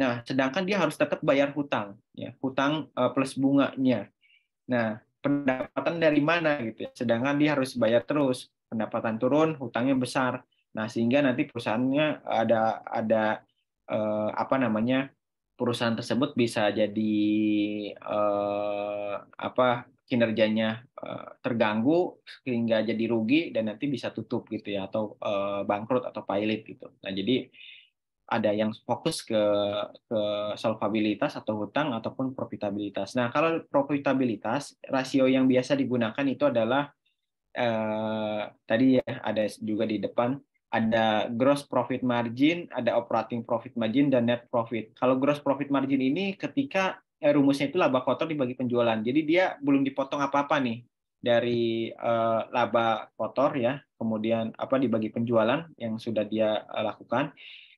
Nah, sedangkan dia harus tetap bayar hutang ya, hutang eh, plus bunganya. Nah, pendapatan dari mana gitu ya. Sedangkan dia harus bayar terus, pendapatan turun, hutangnya besar. Nah, sehingga nanti perusahaannya ada ada eh, apa namanya? perusahaan tersebut bisa jadi eh, apa kinerjanya uh, terganggu sehingga jadi rugi dan nanti bisa tutup gitu ya atau uh, bangkrut atau pilot gitu. Nah, jadi ada yang fokus ke ke solvabilitas atau hutang ataupun profitabilitas. Nah, kalau profitabilitas, rasio yang biasa digunakan itu adalah uh, tadi ya ada juga di depan ada gross profit margin, ada operating profit margin dan net profit. Kalau gross profit margin ini ketika Eh, rumusnya itu laba kotor dibagi penjualan. Jadi dia belum dipotong apa-apa nih dari eh, laba kotor ya, kemudian apa dibagi penjualan yang sudah dia eh, lakukan.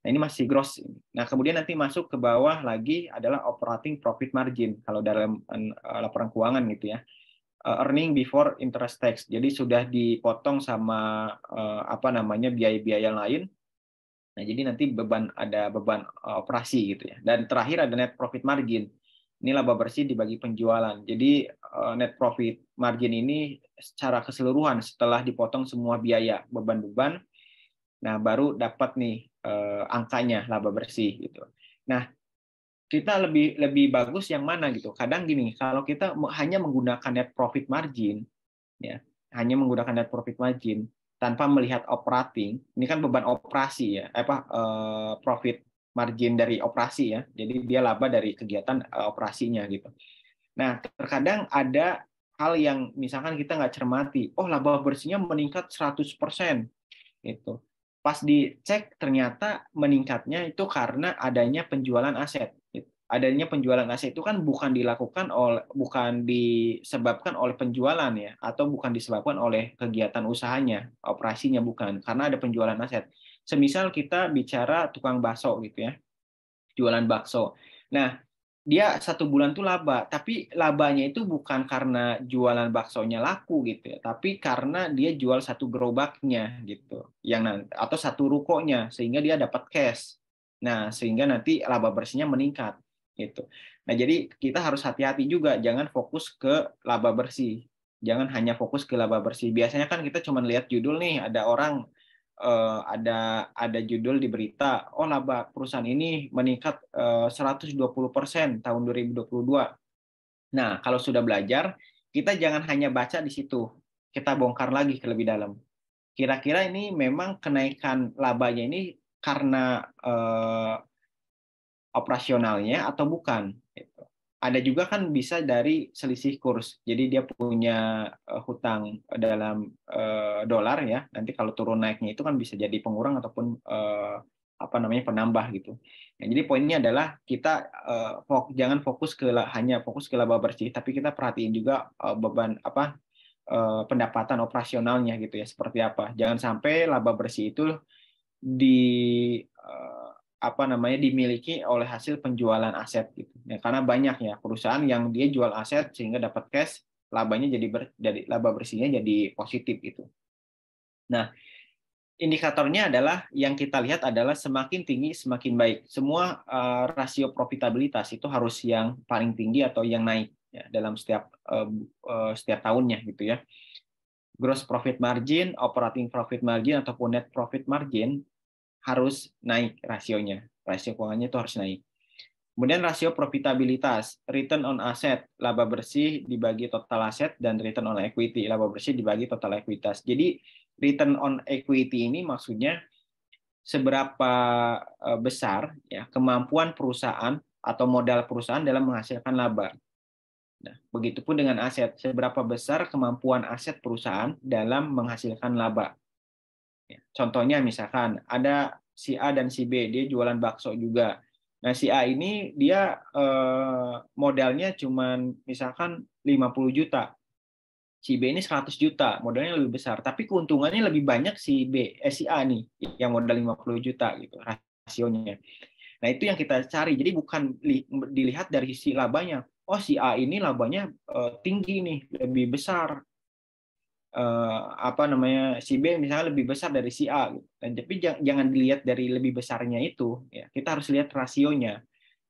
Nah, ini masih gross. Nah, kemudian nanti masuk ke bawah lagi adalah operating profit margin kalau dalam eh, laporan keuangan gitu ya. Eh, earning before interest tax. Jadi sudah dipotong sama apa namanya biaya-biaya lain. Nah, jadi nanti beban ada beban operasi gitu ya. Dan terakhir ada net profit margin ini laba bersih dibagi penjualan. Jadi eh, net profit margin ini secara keseluruhan setelah dipotong semua biaya beban-beban, nah baru dapat nih eh, angkanya laba bersih gitu. Nah kita lebih lebih bagus yang mana gitu. Kadang gini, kalau kita hanya menggunakan net profit margin, ya hanya menggunakan net profit margin tanpa melihat operating, ini kan beban operasi ya, apa eh, profit margin dari operasi ya. Jadi dia laba dari kegiatan eh, operasinya gitu. Nah, terkadang ada hal yang misalkan kita nggak cermati, oh laba bersihnya meningkat 100%. Itu. Pas dicek ternyata meningkatnya itu karena adanya penjualan aset. Adanya penjualan aset itu kan bukan dilakukan oleh bukan disebabkan oleh penjualan ya atau bukan disebabkan oleh kegiatan usahanya, operasinya bukan, karena ada penjualan aset. Semisal kita bicara tukang bakso gitu ya, jualan bakso. Nah, dia satu bulan tuh laba, tapi labanya itu bukan karena jualan baksonya laku gitu ya, tapi karena dia jual satu gerobaknya gitu, yang atau satu rukonya sehingga dia dapat cash. Nah, sehingga nanti laba bersihnya meningkat gitu. Nah, jadi kita harus hati-hati juga jangan fokus ke laba bersih. Jangan hanya fokus ke laba bersih. Biasanya kan kita cuma lihat judul nih, ada orang uh, ada ada judul di berita, oh laba perusahaan ini meningkat eh, uh, 120% tahun 2022. Nah, kalau sudah belajar, kita jangan hanya baca di situ. Kita bongkar lagi ke lebih dalam. Kira-kira ini memang kenaikan labanya ini karena uh, operasionalnya atau bukan? ada juga kan bisa dari selisih kurs. Jadi dia punya eh, hutang dalam uh, dolar ya. Nanti kalau turun naiknya itu kan bisa jadi pengurang ataupun uh, apa namanya penambah gitu. Nah, jadi poinnya adalah kita uh, fok, jangan fokus ke hanya fokus ke laba bersih, tapi kita perhatiin juga uh, beban apa uh, pendapatan operasionalnya gitu ya seperti apa. Jangan sampai laba bersih itu di uh, apa namanya dimiliki oleh hasil penjualan aset gitu. Ya, karena banyak ya perusahaan yang dia jual aset sehingga dapat cash, labanya jadi ber, dari laba bersihnya jadi positif gitu. Nah, indikatornya adalah yang kita lihat adalah semakin tinggi semakin baik. Semua uh, rasio profitabilitas itu harus yang paling tinggi atau yang naik ya dalam setiap uh, uh, setiap tahunnya gitu ya. Gross profit margin, operating profit margin ataupun net profit margin harus naik rasionya. Rasio keuangannya itu harus naik. Kemudian rasio profitabilitas, return on asset, laba bersih dibagi total aset dan return on equity, laba bersih dibagi total ekuitas. Jadi return on equity ini maksudnya seberapa eh, besar ya kemampuan perusahaan atau modal perusahaan dalam menghasilkan laba. Nah, begitupun dengan aset, seberapa besar kemampuan aset perusahaan dalam menghasilkan laba. Ya, contohnya misalkan ada si A dan si B, dia jualan bakso juga. Nah, si A ini dia eh, modalnya cuma misalkan 50 juta. Si B ini 100 juta, modalnya lebih besar, tapi keuntungannya lebih banyak si B, eh, si A nih yang modal 50 juta gitu rasionya. Nah, itu yang kita cari. Jadi bukan dilihat dari sisi labanya. Oh, si A ini labanya eh, tinggi nih, lebih besar eh, apa namanya si B misalnya lebih besar dari si A gitu. Dan tapi jangan dilihat dari lebih besarnya itu ya. Kita harus lihat rasionya.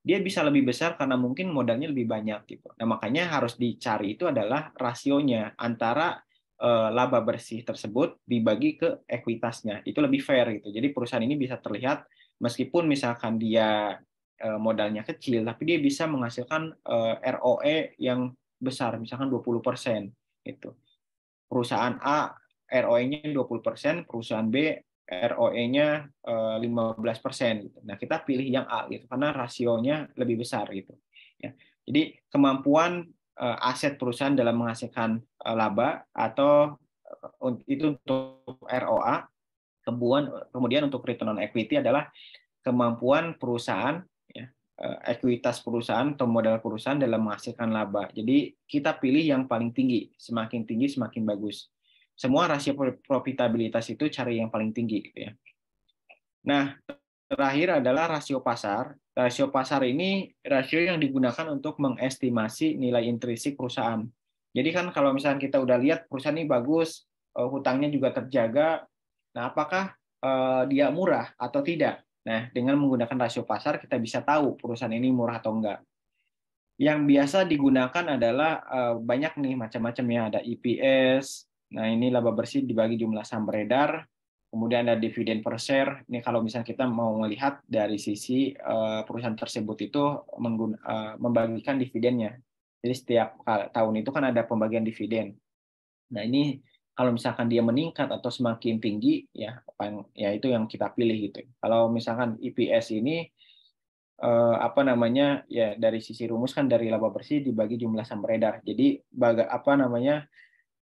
Dia bisa lebih besar karena mungkin modalnya lebih banyak gitu. Nah, makanya harus dicari itu adalah rasionya antara eh, laba bersih tersebut dibagi ke ekuitasnya. Itu lebih fair gitu. Jadi perusahaan ini bisa terlihat meskipun misalkan dia eh, modalnya kecil, tapi dia bisa menghasilkan eh, ROE yang besar, misalkan 20 persen, gitu perusahaan A ROE-nya 20%, perusahaan B ROE-nya 15%. Eh, persen. Gitu. Nah, kita pilih yang A gitu karena rasionya lebih besar gitu. Ya. Jadi kemampuan eh, aset perusahaan dalam menghasilkan eh, laba atau itu untuk ROA, kemudian kemudian untuk return on equity adalah kemampuan perusahaan Eh, ekuitas perusahaan atau modal perusahaan dalam menghasilkan laba. Jadi kita pilih yang paling tinggi, semakin tinggi semakin bagus. Semua rasio profitabilitas itu cari yang paling tinggi gitu ya. Nah, terakhir adalah rasio pasar. Rasio pasar ini rasio yang digunakan untuk mengestimasi nilai intrinsik perusahaan. Jadi kan kalau misalnya kita udah lihat perusahaan ini bagus, eh, hutangnya juga terjaga. Nah, apakah eh, dia murah atau tidak? Nah, dengan menggunakan rasio pasar kita bisa tahu perusahaan ini murah atau enggak. Yang biasa digunakan adalah eh, banyak nih macam-macam ya, ada EPS. Nah, ini laba bersih dibagi jumlah saham beredar, kemudian ada dividen per share. Ini kalau misalnya kita mau melihat dari sisi eh, perusahaan tersebut itu eh, membagikan dividennya. Jadi setiap tahun itu kan ada pembagian dividen. Nah, ini kalau misalkan dia meningkat atau semakin tinggi ya apa yang ya itu yang kita pilih gitu kalau misalkan IPS ini eh, apa namanya ya dari sisi rumus kan dari laba bersih dibagi jumlah saham beredar jadi baga, apa namanya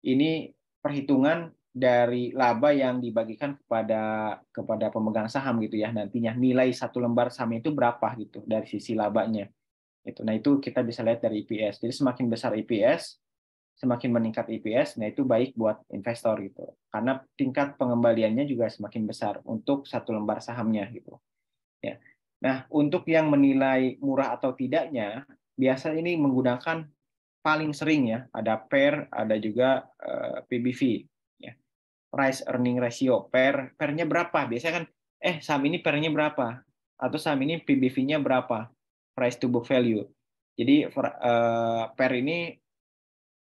ini perhitungan dari laba yang dibagikan kepada kepada pemegang saham gitu ya nantinya nilai satu lembar saham itu berapa gitu dari sisi labanya itu nah itu kita bisa lihat dari IPS jadi semakin besar IPS semakin meningkat EPS, nah itu baik buat investor gitu. Karena tingkat pengembaliannya juga semakin besar untuk satu lembar sahamnya gitu. Ya. Nah, untuk yang menilai murah atau tidaknya, biasa ini menggunakan paling sering ya, ada PER, ada juga eh, PBV ya. Price earning ratio. PER PER-nya berapa? Biasanya kan eh saham ini PER-nya berapa? Atau saham ini PBV-nya berapa? Price to book value. Jadi PER eh, ini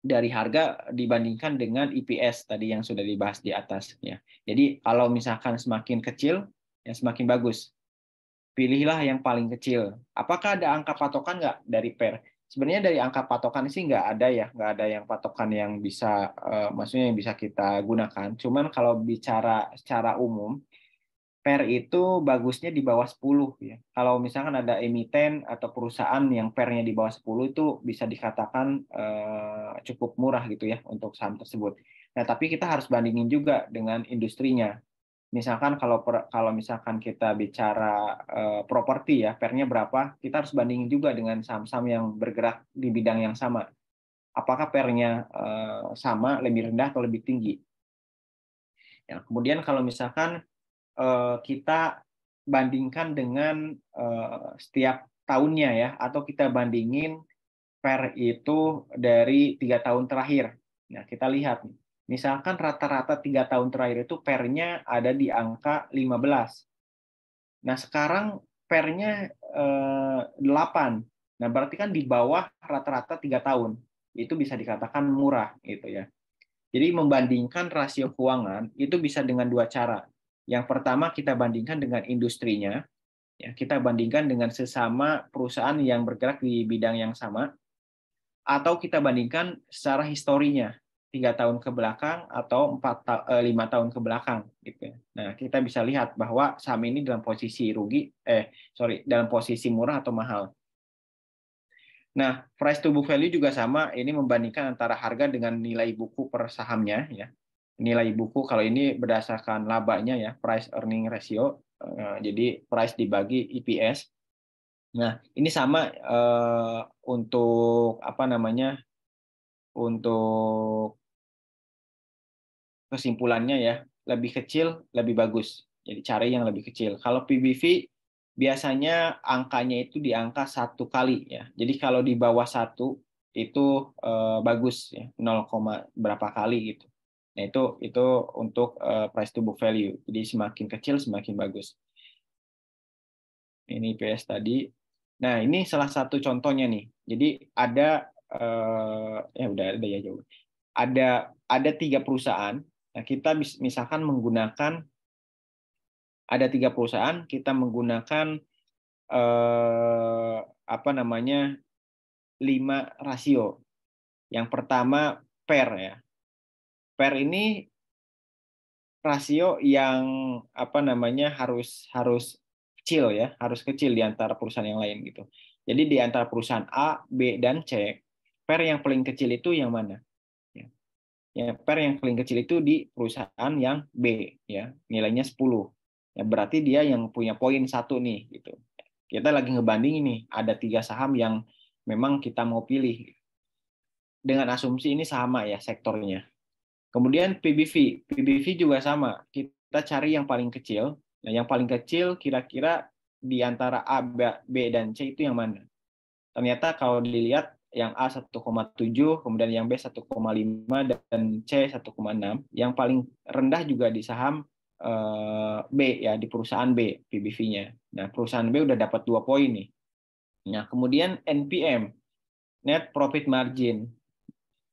dari harga dibandingkan dengan IPS e tadi yang sudah dibahas di atas ya. Jadi kalau misalkan semakin kecil ya semakin bagus. Pilihlah yang paling kecil. Apakah ada angka patokan nggak dari per? Sebenarnya dari angka patokan sih nggak ada ya, nggak ada yang patokan yang bisa, uh, maksudnya yang bisa kita gunakan. Cuman kalau bicara secara umum, per itu bagusnya di bawah 10 ya. Kalau misalkan ada emiten atau perusahaan yang pernya di bawah 10 itu bisa dikatakan eh, cukup murah gitu ya untuk saham tersebut. Nah, tapi kita harus bandingin juga dengan industrinya. Misalkan kalau kalau misalkan kita bicara eh, properti ya, pernya berapa, kita harus bandingin juga dengan saham-saham yang bergerak di bidang yang sama. Apakah pernya eh, sama, lebih rendah atau lebih tinggi? Ya, kemudian kalau misalkan Eh, kita bandingkan dengan eh, setiap tahunnya ya, atau kita bandingin per itu dari tiga tahun terakhir. Nah, kita lihat Misalkan rata-rata tiga -rata tahun terakhir itu pernya ada di angka 15. Nah, sekarang pernya eh, 8. Nah, berarti kan di bawah rata-rata tiga -rata tahun. Itu bisa dikatakan murah gitu ya. Jadi membandingkan rasio keuangan itu bisa dengan dua cara. Yang pertama kita bandingkan dengan industrinya, ya, kita bandingkan dengan sesama perusahaan yang bergerak di bidang yang sama, atau kita bandingkan secara historinya tiga tahun ke belakang atau empat eh, lima tahun ke belakang gitu. Ya. Nah kita bisa lihat bahwa saham ini dalam posisi rugi eh sorry dalam posisi murah atau mahal. Nah price to book value juga sama ini membandingkan antara harga dengan nilai buku per sahamnya ya nilai buku kalau ini berdasarkan labanya ya price earning ratio eh, jadi price dibagi EPS nah ini sama uh, untuk apa namanya untuk kesimpulannya ya lebih kecil lebih bagus jadi cari yang lebih kecil kalau PBV biasanya angkanya itu di angka satu kali ya jadi kalau di bawah satu itu eh, bagus ya 0, berapa kali gitu Nah, itu itu untuk uh, price to book value. Jadi semakin kecil semakin bagus. Ini ps tadi. Nah, ini salah satu contohnya nih. Jadi ada uh, ya udah ada ya jauh. Ada ada tiga perusahaan. Nah, kita bis, misalkan menggunakan ada tiga perusahaan, kita menggunakan eh, apa namanya lima rasio. Yang pertama per ya, Per ini rasio yang apa namanya harus harus kecil ya, harus kecil di antara perusahaan yang lain gitu. Jadi di antara perusahaan A, B dan C, per yang paling kecil itu yang mana? Ya. ya per yang paling kecil itu di perusahaan yang B ya, nilainya 10. Ya berarti dia yang punya poin satu nih gitu. Kita lagi ngebandingin nih, ada tiga saham yang memang kita mau pilih. Dengan asumsi ini sama ya sektornya Kemudian PBV, PBV juga sama. Kita cari yang paling kecil. Nah, yang paling kecil kira-kira di antara A, B, dan C itu yang mana? Ternyata kalau dilihat yang A 1,7, kemudian yang B 1,5 dan C 1,6. Yang paling rendah juga di saham eh, B ya di perusahaan B PBV-nya. Nah, perusahaan B udah dapat dua poin nih. Nah, kemudian NPM net profit margin.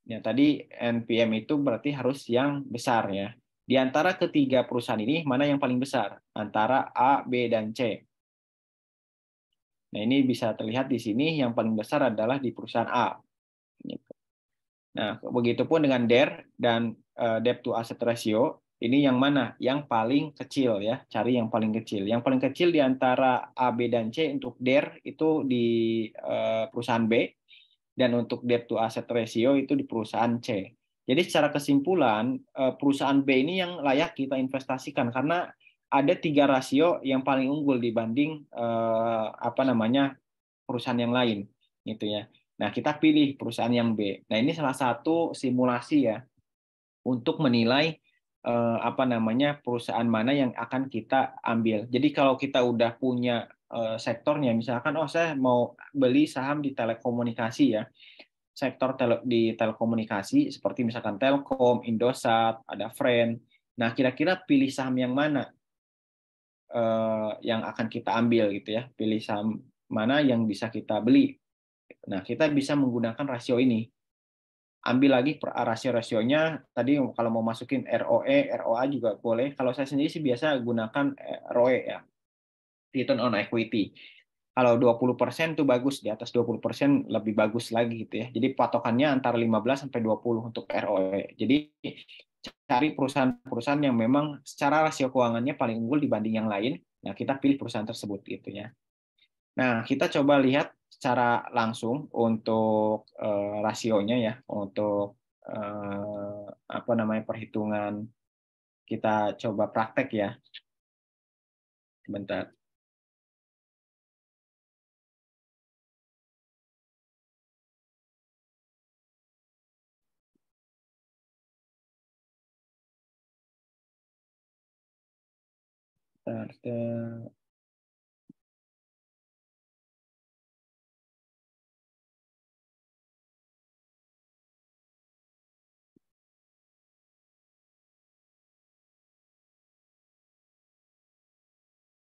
Ya, tadi NPM itu berarti harus yang besar ya. Di antara ketiga perusahaan ini, mana yang paling besar? Antara A, B, dan C. Nah, ini bisa terlihat di sini yang paling besar adalah di perusahaan A. Gitu. Nah, begitupun dengan DER dan eh, debt to asset ratio, ini yang mana? Yang paling kecil ya, cari yang paling kecil. Yang paling kecil di antara A, B, dan C untuk DER itu di eh, perusahaan B, dan untuk debt to asset ratio itu di perusahaan C. Jadi secara kesimpulan eh, perusahaan B ini yang layak kita investasikan karena ada tiga rasio yang paling unggul dibanding eh, apa namanya perusahaan yang lain gitu ya. Nah, kita pilih perusahaan yang B. Nah, ini salah satu simulasi ya untuk menilai eh, apa namanya perusahaan mana yang akan kita ambil. Jadi kalau kita udah punya Eh, sektornya. Misalkan, oh saya mau beli saham di telekomunikasi ya, sektor tele, di telekomunikasi seperti misalkan Telkom, Indosat, ada Friend. Nah, kira-kira pilih saham yang mana eh, yang akan kita ambil gitu ya? Pilih saham mana yang bisa kita beli? Nah, kita bisa menggunakan rasio ini. Ambil lagi ah, rasio-rasionya. Tadi kalau mau masukin ROE, ROA juga boleh. Kalau saya sendiri sih biasa gunakan eh, ROE ya, return on equity. Kalau 20% persen itu bagus, di atas 20% persen lebih bagus lagi gitu ya. Jadi patokannya antara 15 sampai 20 untuk ROE. Jadi cari perusahaan-perusahaan yang memang secara rasio keuangannya paling unggul dibanding yang lain. Nah, kita pilih perusahaan tersebut gitu ya. Nah, kita coba lihat secara langsung untuk uh, rasionya ya, untuk uh, apa namanya perhitungan kita coba praktek ya. Sebentar.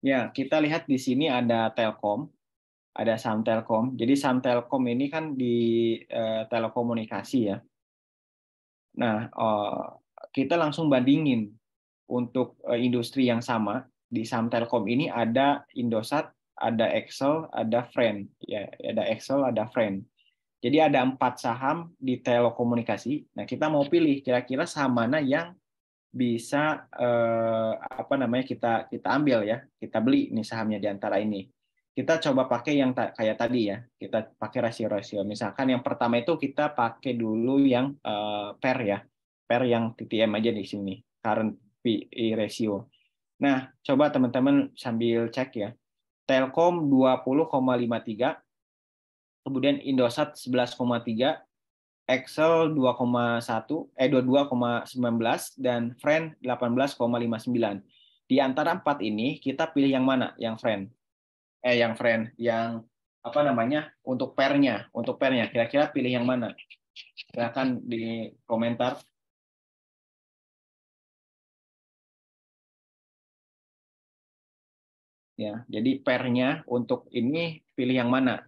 Ya, kita lihat di sini ada Telkom, ada Sam Telkom. Jadi Sam Telkom ini kan di eh, telekomunikasi ya. Nah, eh, kita langsung bandingin untuk eh, industri yang sama di saham Telkom ini ada Indosat, ada Excel, ada Friend. Ya, ada Excel, ada Friend. Jadi ada empat saham di telekomunikasi. Nah, kita mau pilih kira-kira saham mana yang bisa eh, apa namanya kita kita ambil ya, kita beli nih sahamnya di antara ini. Kita coba pakai yang ta kayak tadi ya, kita pakai rasio-rasio. Misalkan yang pertama itu kita pakai dulu yang eh, per ya, per yang TTM aja di sini, current PE ratio. Nah, coba teman-teman sambil cek ya. Telkom 20,53, kemudian Indosat 11,3, Excel 2,1 eh 22,19 dan Friend 18,59. Di antara empat ini kita pilih yang mana? Yang Friend. Eh yang Friend, yang apa namanya? Untuk pernya, untuk pernya kira-kira pilih yang mana? silakan di komentar Ya, jadi pernya untuk ini pilih yang mana?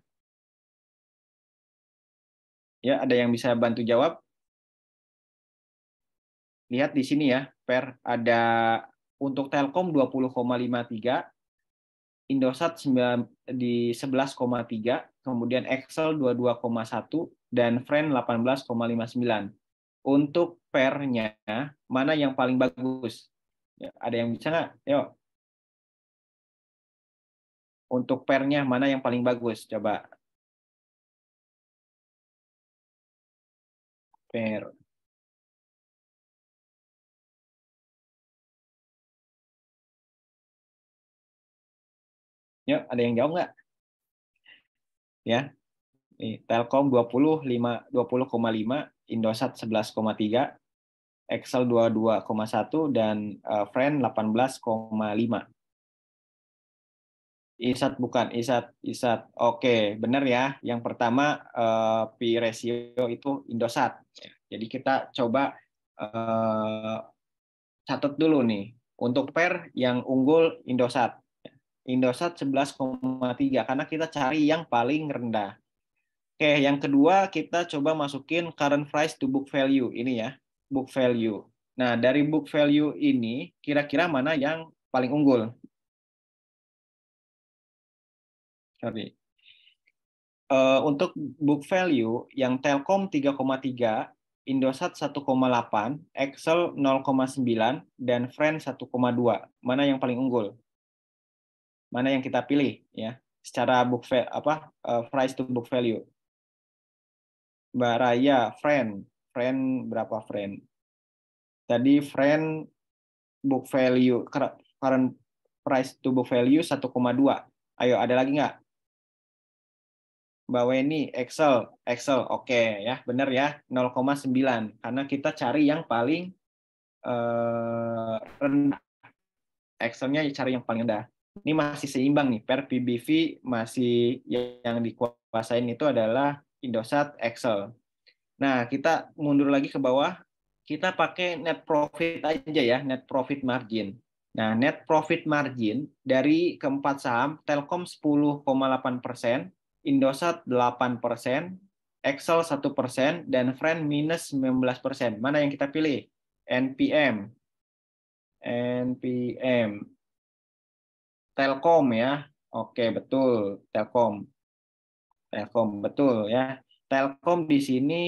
Ya, ada yang bisa bantu jawab? Lihat di sini ya, per ada untuk Telkom 20,53, Indosat di 11,3, kemudian Excel 22,1 dan Friend 18,59. Untuk pernya mana yang paling bagus? Ya, ada yang bisa nggak? Yuk untuk pernya mana yang paling bagus? Coba. per Yuk, ada yang jawab nggak? Ya. Telkom 20,5, Indosat 11,3, Excel 22,1, dan eh, Friend 18,5. Isat bukan, Isat, Isat. Oke, benar ya. Yang pertama uh, eh, P ratio itu Indosat. Jadi kita coba uh, catat dulu nih. Untuk per yang unggul Indosat. Indosat 11,3 karena kita cari yang paling rendah. Oke, yang kedua kita coba masukin current price to book value ini ya, book value. Nah, dari book value ini kira-kira mana yang paling unggul? sorry. Uh, untuk book value yang Telkom 3,3, Indosat 1,8, Excel 0,9, dan Friend 1,2. Mana yang paling unggul? Mana yang kita pilih ya? Secara book value, apa uh, price to book value. Mbak Raya, friend, friend berapa friend? Tadi friend book value current price to book value 1,2. Ayo, ada lagi nggak? Mbak Weni, Excel, Excel, oke okay, ya, benar ya, 0,9 karena kita cari yang paling uh, rendah. Excelnya cari yang paling rendah. Ini masih seimbang nih, per PBV masih yang dikuasain itu adalah Indosat, Excel. Nah, kita mundur lagi ke bawah, kita pakai net profit aja ya, net profit margin. Nah, net profit margin dari keempat saham, Telkom 10,8 persen, Indosat 8%, Excel 1%, dan Friend minus 19%. Mana yang kita pilih? NPM. NPM. Telkom ya. Oke, betul. Telkom. Telkom, betul ya. Telkom di sini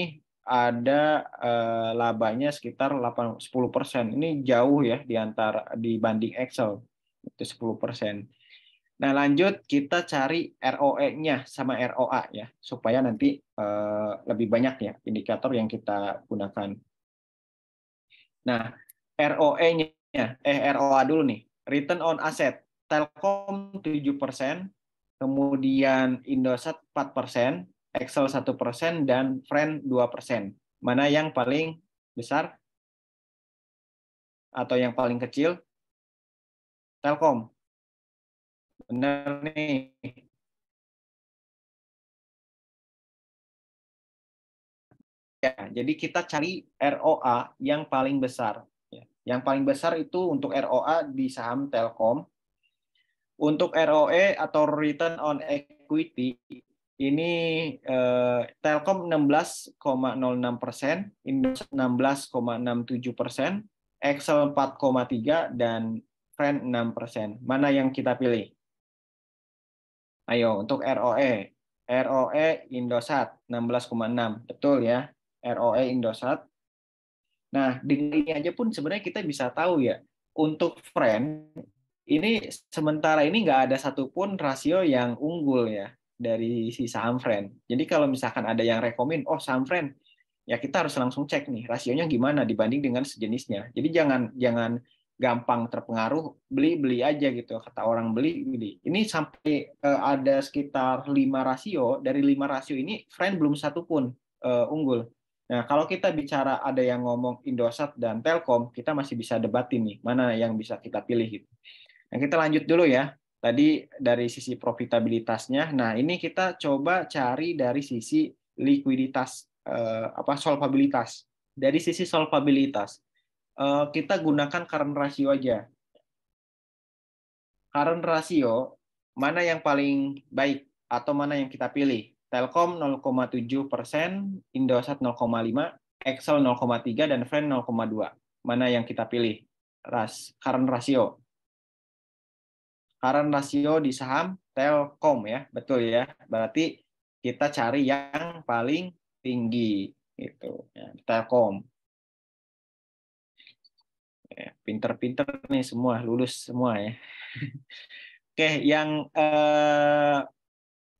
ada eh, labanya sekitar 8 10%. Ini jauh ya di antara dibanding Excel. Itu 10%. Nah, lanjut kita cari ROE-nya sama ROA ya, supaya nanti eh, lebih banyak ya indikator yang kita gunakan. Nah, ROE-nya, eh ROA dulu nih, return on asset. Telkom 7%, kemudian Indosat 4%, Excel 1%, dan Friend 2%. Mana yang paling besar? Atau yang paling kecil? Telkom benar nih ya jadi kita cari ROA yang paling besar ya. yang paling besar itu untuk ROA di saham Telkom untuk ROE atau return on equity ini eh, Telkom 16,06 persen, Indosat 16,67 persen, Excel 4,3 dan Friend 6 persen. Mana yang kita pilih? Ayo untuk ROE. ROE Indosat 16,6. Betul ya. ROE Indosat. Nah, dengan ini aja pun sebenarnya kita bisa tahu ya, untuk friend ini sementara ini nggak ada satupun rasio yang unggul ya dari si saham friend. Jadi kalau misalkan ada yang rekomen, oh saham friend, ya kita harus langsung cek nih rasionya gimana dibanding dengan sejenisnya. Jadi jangan jangan gampang terpengaruh beli beli aja gitu kata orang beli beli ini sampai uh, ada sekitar lima rasio dari lima rasio ini friend belum satu pun uh, unggul nah kalau kita bicara ada yang ngomong Indosat dan Telkom kita masih bisa debat ini mana yang bisa kita pilih gitu nah kita lanjut dulu ya tadi dari sisi profitabilitasnya nah ini kita coba cari dari sisi likuiditas uh, apa solvabilitas dari sisi solvabilitas Eh, kita gunakan current ratio aja. Current ratio mana yang paling baik atau mana yang kita pilih? Telkom 0,7 persen, Indosat 0,5, Excel 0,3 dan Friend 0,2. Mana yang kita pilih? Ras, current ratio. Current ratio di saham Telkom ya, betul ya. Berarti kita cari yang paling tinggi itu. ya, Telkom. Ya, pinter-pinter nih semua, lulus semua ya. Oke, yang uh,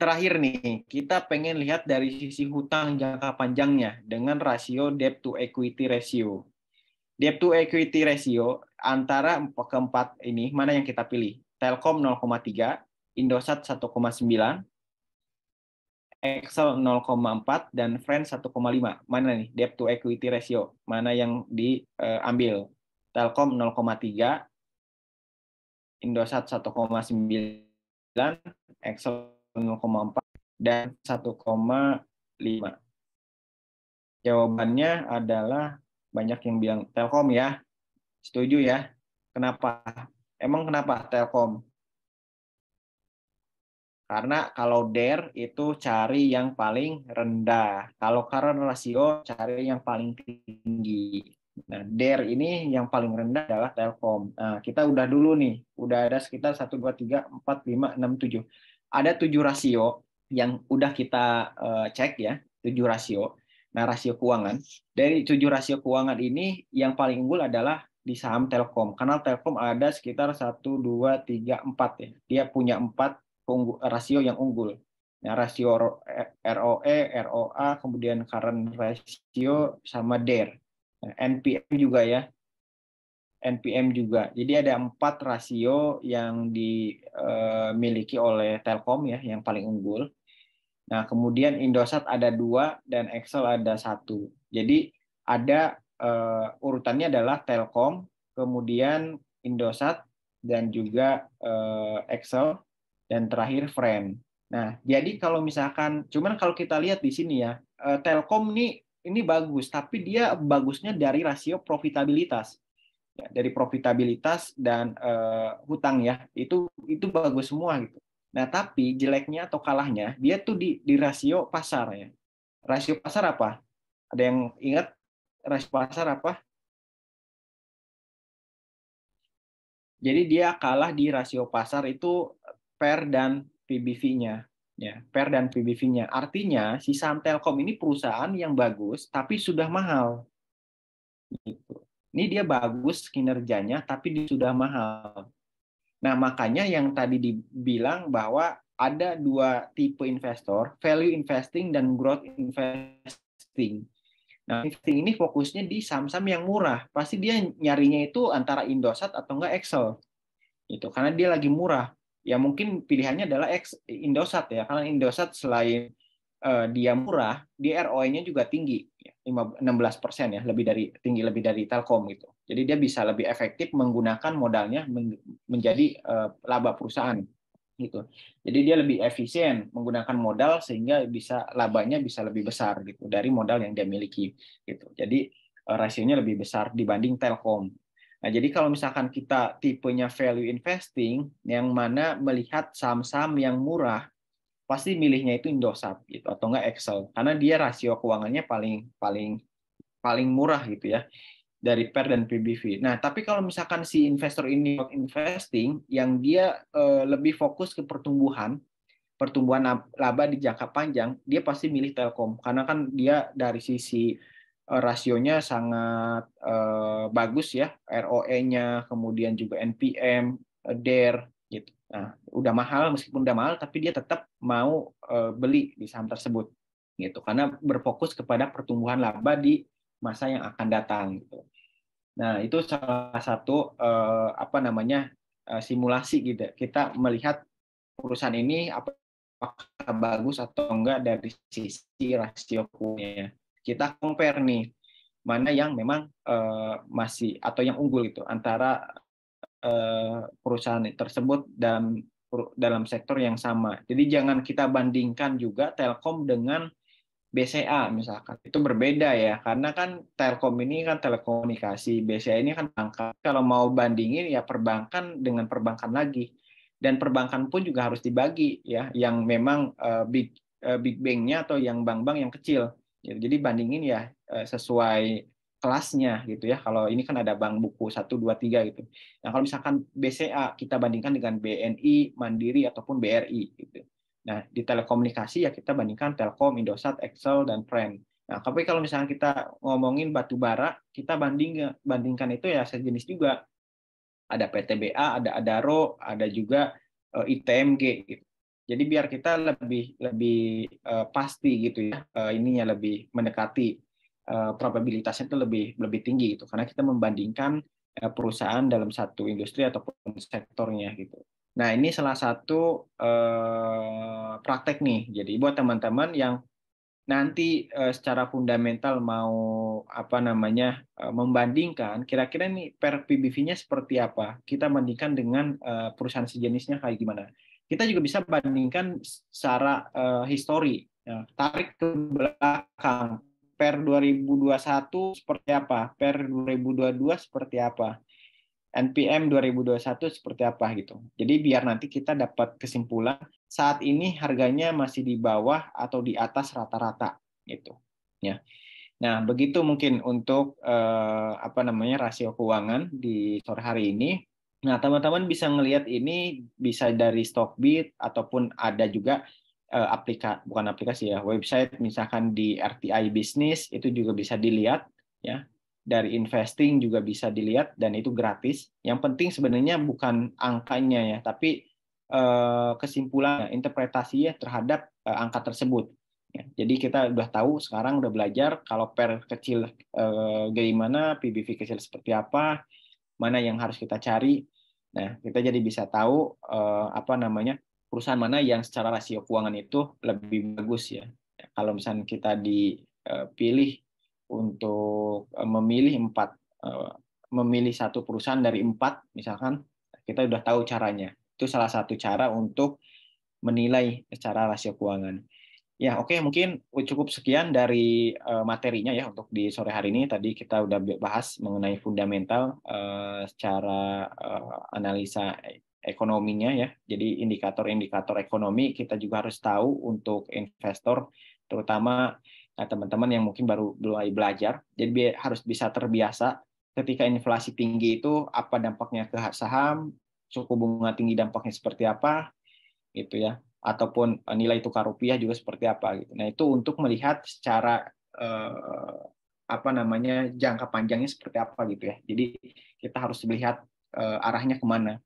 terakhir nih, kita pengen lihat dari sisi hutang jangka panjangnya dengan rasio debt to equity ratio. Debt to equity ratio antara keempat ini mana yang kita pilih? Telkom 0,3, Indosat 1,9, Excel 0,4 dan Friends 1,5. Mana nih debt to equity ratio? Mana yang diambil? Eh, Telkom 0,3, Indosat 1,9, Excel 0,4, dan 1,5. Jawabannya adalah banyak yang bilang Telkom ya. Setuju ya. Kenapa? Emang kenapa Telkom? Karena kalau der itu cari yang paling rendah. Kalau current rasio, cari yang paling tinggi. Nah, DER ini yang paling rendah adalah Telkom. Nah, kita udah dulu nih, udah ada sekitar 1, 2, 3, 4, 5, 6, 7. Ada 7 rasio yang udah kita uh, cek ya, 7 rasio. Nah, rasio keuangan. Dari 7 rasio keuangan ini, yang paling unggul adalah di saham Telkom. Karena Telkom ada sekitar 1, 2, 3, 4 ya. Dia punya 4 rasio yang unggul. Nah, rasio ROE, eh, ROA, kemudian current ratio, sama DER NPM juga ya. NPM juga. Jadi ada empat rasio yang dimiliki eh, oleh Telkom ya, yang paling unggul. Nah, kemudian Indosat ada dua dan Excel ada satu. Jadi ada uh, urutannya adalah Telkom, kemudian Indosat, dan juga uh, Excel, dan terakhir Frame. Nah, jadi kalau misalkan, cuman kalau kita lihat di sini ya, uh, Telkom nih ini bagus, tapi dia bagusnya dari rasio profitabilitas. Ya, dari profitabilitas dan uh, hutang ya, itu itu bagus semua gitu. Nah, tapi jeleknya atau kalahnya dia tuh di di rasio pasar ya. Rasio pasar apa? Ada yang ingat rasio pasar apa? Jadi dia kalah di rasio pasar itu PER dan PBV-nya ya per dan PBV-nya. Artinya si saham Telkom ini perusahaan yang bagus tapi sudah mahal. Gitu. Ini dia bagus kinerjanya tapi dia sudah mahal. Nah makanya yang tadi dibilang bahwa ada dua tipe investor, value investing dan growth investing. Nah, investing ini fokusnya di saham-saham yang murah. Pasti dia nyarinya itu antara Indosat atau enggak Excel. Itu karena dia lagi murah ya mungkin pilihannya adalah X Indosat ya karena Indosat selain uh, dia murah di ROI-nya juga tinggi ya, 16 persen ya lebih dari tinggi lebih dari Telkom gitu jadi dia bisa lebih efektif menggunakan modalnya menjadi uh, laba perusahaan gitu jadi dia lebih efisien menggunakan modal sehingga bisa labanya bisa lebih besar gitu dari modal yang dia miliki gitu jadi uh, rasionya lebih besar dibanding Telkom Nah, jadi kalau misalkan kita tipenya value investing yang mana melihat saham-saham yang murah, pasti milihnya itu Indosat gitu atau enggak Excel karena dia rasio keuangannya paling paling paling murah gitu ya dari PER dan PBV. Nah, tapi kalau misalkan si investor ini investing yang dia eh, lebih fokus ke pertumbuhan, pertumbuhan laba di jangka panjang, dia pasti milih Telkom karena kan dia dari sisi Eh, rasionya sangat uh, bagus ya, ROE-nya, kemudian juga NPM, eh, DER gitu. Nah, udah mahal meskipun udah mahal tapi dia tetap mau uh, beli di saham tersebut gitu karena berfokus kepada pertumbuhan laba di masa yang akan datang gitu. Nah, itu salah satu uh, apa namanya uh, simulasi gitu. Kita melihat perusahaan ini apakah bagus atau enggak dari sisi rasio punya kita compare nih mana yang memang uh, masih atau yang unggul itu antara uh, perusahaan tersebut dalam dalam sektor yang sama. Jadi jangan kita bandingkan juga Telkom dengan BCA misalkan. Itu berbeda ya karena kan Telkom ini kan telekomunikasi, BCA ini kan bank. Kalau mau bandingin ya perbankan dengan perbankan lagi. Dan perbankan pun juga harus dibagi ya yang memang uh, big uh, big banknya atau yang bank-bank yang kecil Gitu. Jadi bandingin ya eh, sesuai kelasnya gitu ya. Kalau ini kan ada bank buku 1 2 3 gitu. Nah, kalau misalkan BCA kita bandingkan dengan BNI, Mandiri ataupun BRI gitu. Nah, di telekomunikasi ya kita bandingkan Telkom, Indosat, Excel dan Friend. Nah, tapi kalau misalnya kita ngomongin batu bara, kita banding bandingkan itu ya sejenis juga. Ada PTBA, ada Adaro, ada juga eh, ITMG gitu. Jadi biar kita lebih lebih uh, pasti gitu ya uh, ininya lebih mendekati uh, probabilitasnya itu lebih lebih tinggi gitu karena kita membandingkan uh, perusahaan dalam satu industri ataupun sektornya gitu. Nah ini salah satu uh, praktek nih. Jadi buat teman-teman yang nanti uh, secara fundamental mau apa namanya uh, membandingkan kira-kira nih per PBV-nya seperti apa kita bandingkan dengan uh, perusahaan sejenisnya kayak gimana kita juga bisa bandingkan secara uh, histori, ya. tarik ke belakang. Per 2021 seperti apa? Per 2022 seperti apa? NPM 2021 seperti apa gitu. Jadi biar nanti kita dapat kesimpulan saat ini harganya masih di bawah atau di atas rata-rata gitu ya. Nah, begitu mungkin untuk eh, apa namanya rasio keuangan di sore hari ini. Nah, teman-teman bisa ngelihat ini bisa dari Stockbit ataupun ada juga uh, eh, aplikasi bukan aplikasi ya, website misalkan di RTI Business itu juga bisa dilihat ya. Dari investing juga bisa dilihat dan itu gratis. Yang penting sebenarnya bukan angkanya ya, tapi uh, kesimpulan interpretasinya terhadap uh, angka tersebut. Ya, jadi kita udah tahu sekarang udah belajar kalau per kecil uh, gimana, PBV kecil seperti apa, mana yang harus kita cari. Nah, kita jadi bisa tahu eh, apa namanya perusahaan mana yang secara rasio keuangan itu lebih bagus ya. Kalau misalnya kita dipilih eh, untuk eh, memilih empat memilih satu perusahaan dari empat misalkan kita sudah tahu caranya. Itu salah satu cara untuk menilai secara rasio keuangan. Ya, oke, okay. mungkin cukup sekian dari eh, materinya ya untuk di sore hari ini. Tadi kita udah bahas mengenai fundamental eh, secara eh, analisa ekonominya ya. Jadi indikator-indikator ekonomi kita juga harus tahu untuk investor, terutama teman-teman yang mungkin baru mulai belajar. Jadi harus bisa terbiasa ketika inflasi tinggi itu apa dampaknya ke saham, suku bunga tinggi dampaknya seperti apa, gitu ya ataupun eh, nilai tukar rupiah juga seperti apa gitu. Nah, itu untuk melihat secara eh, apa namanya jangka panjangnya seperti apa gitu ya. Jadi kita harus melihat eh, arahnya kemana.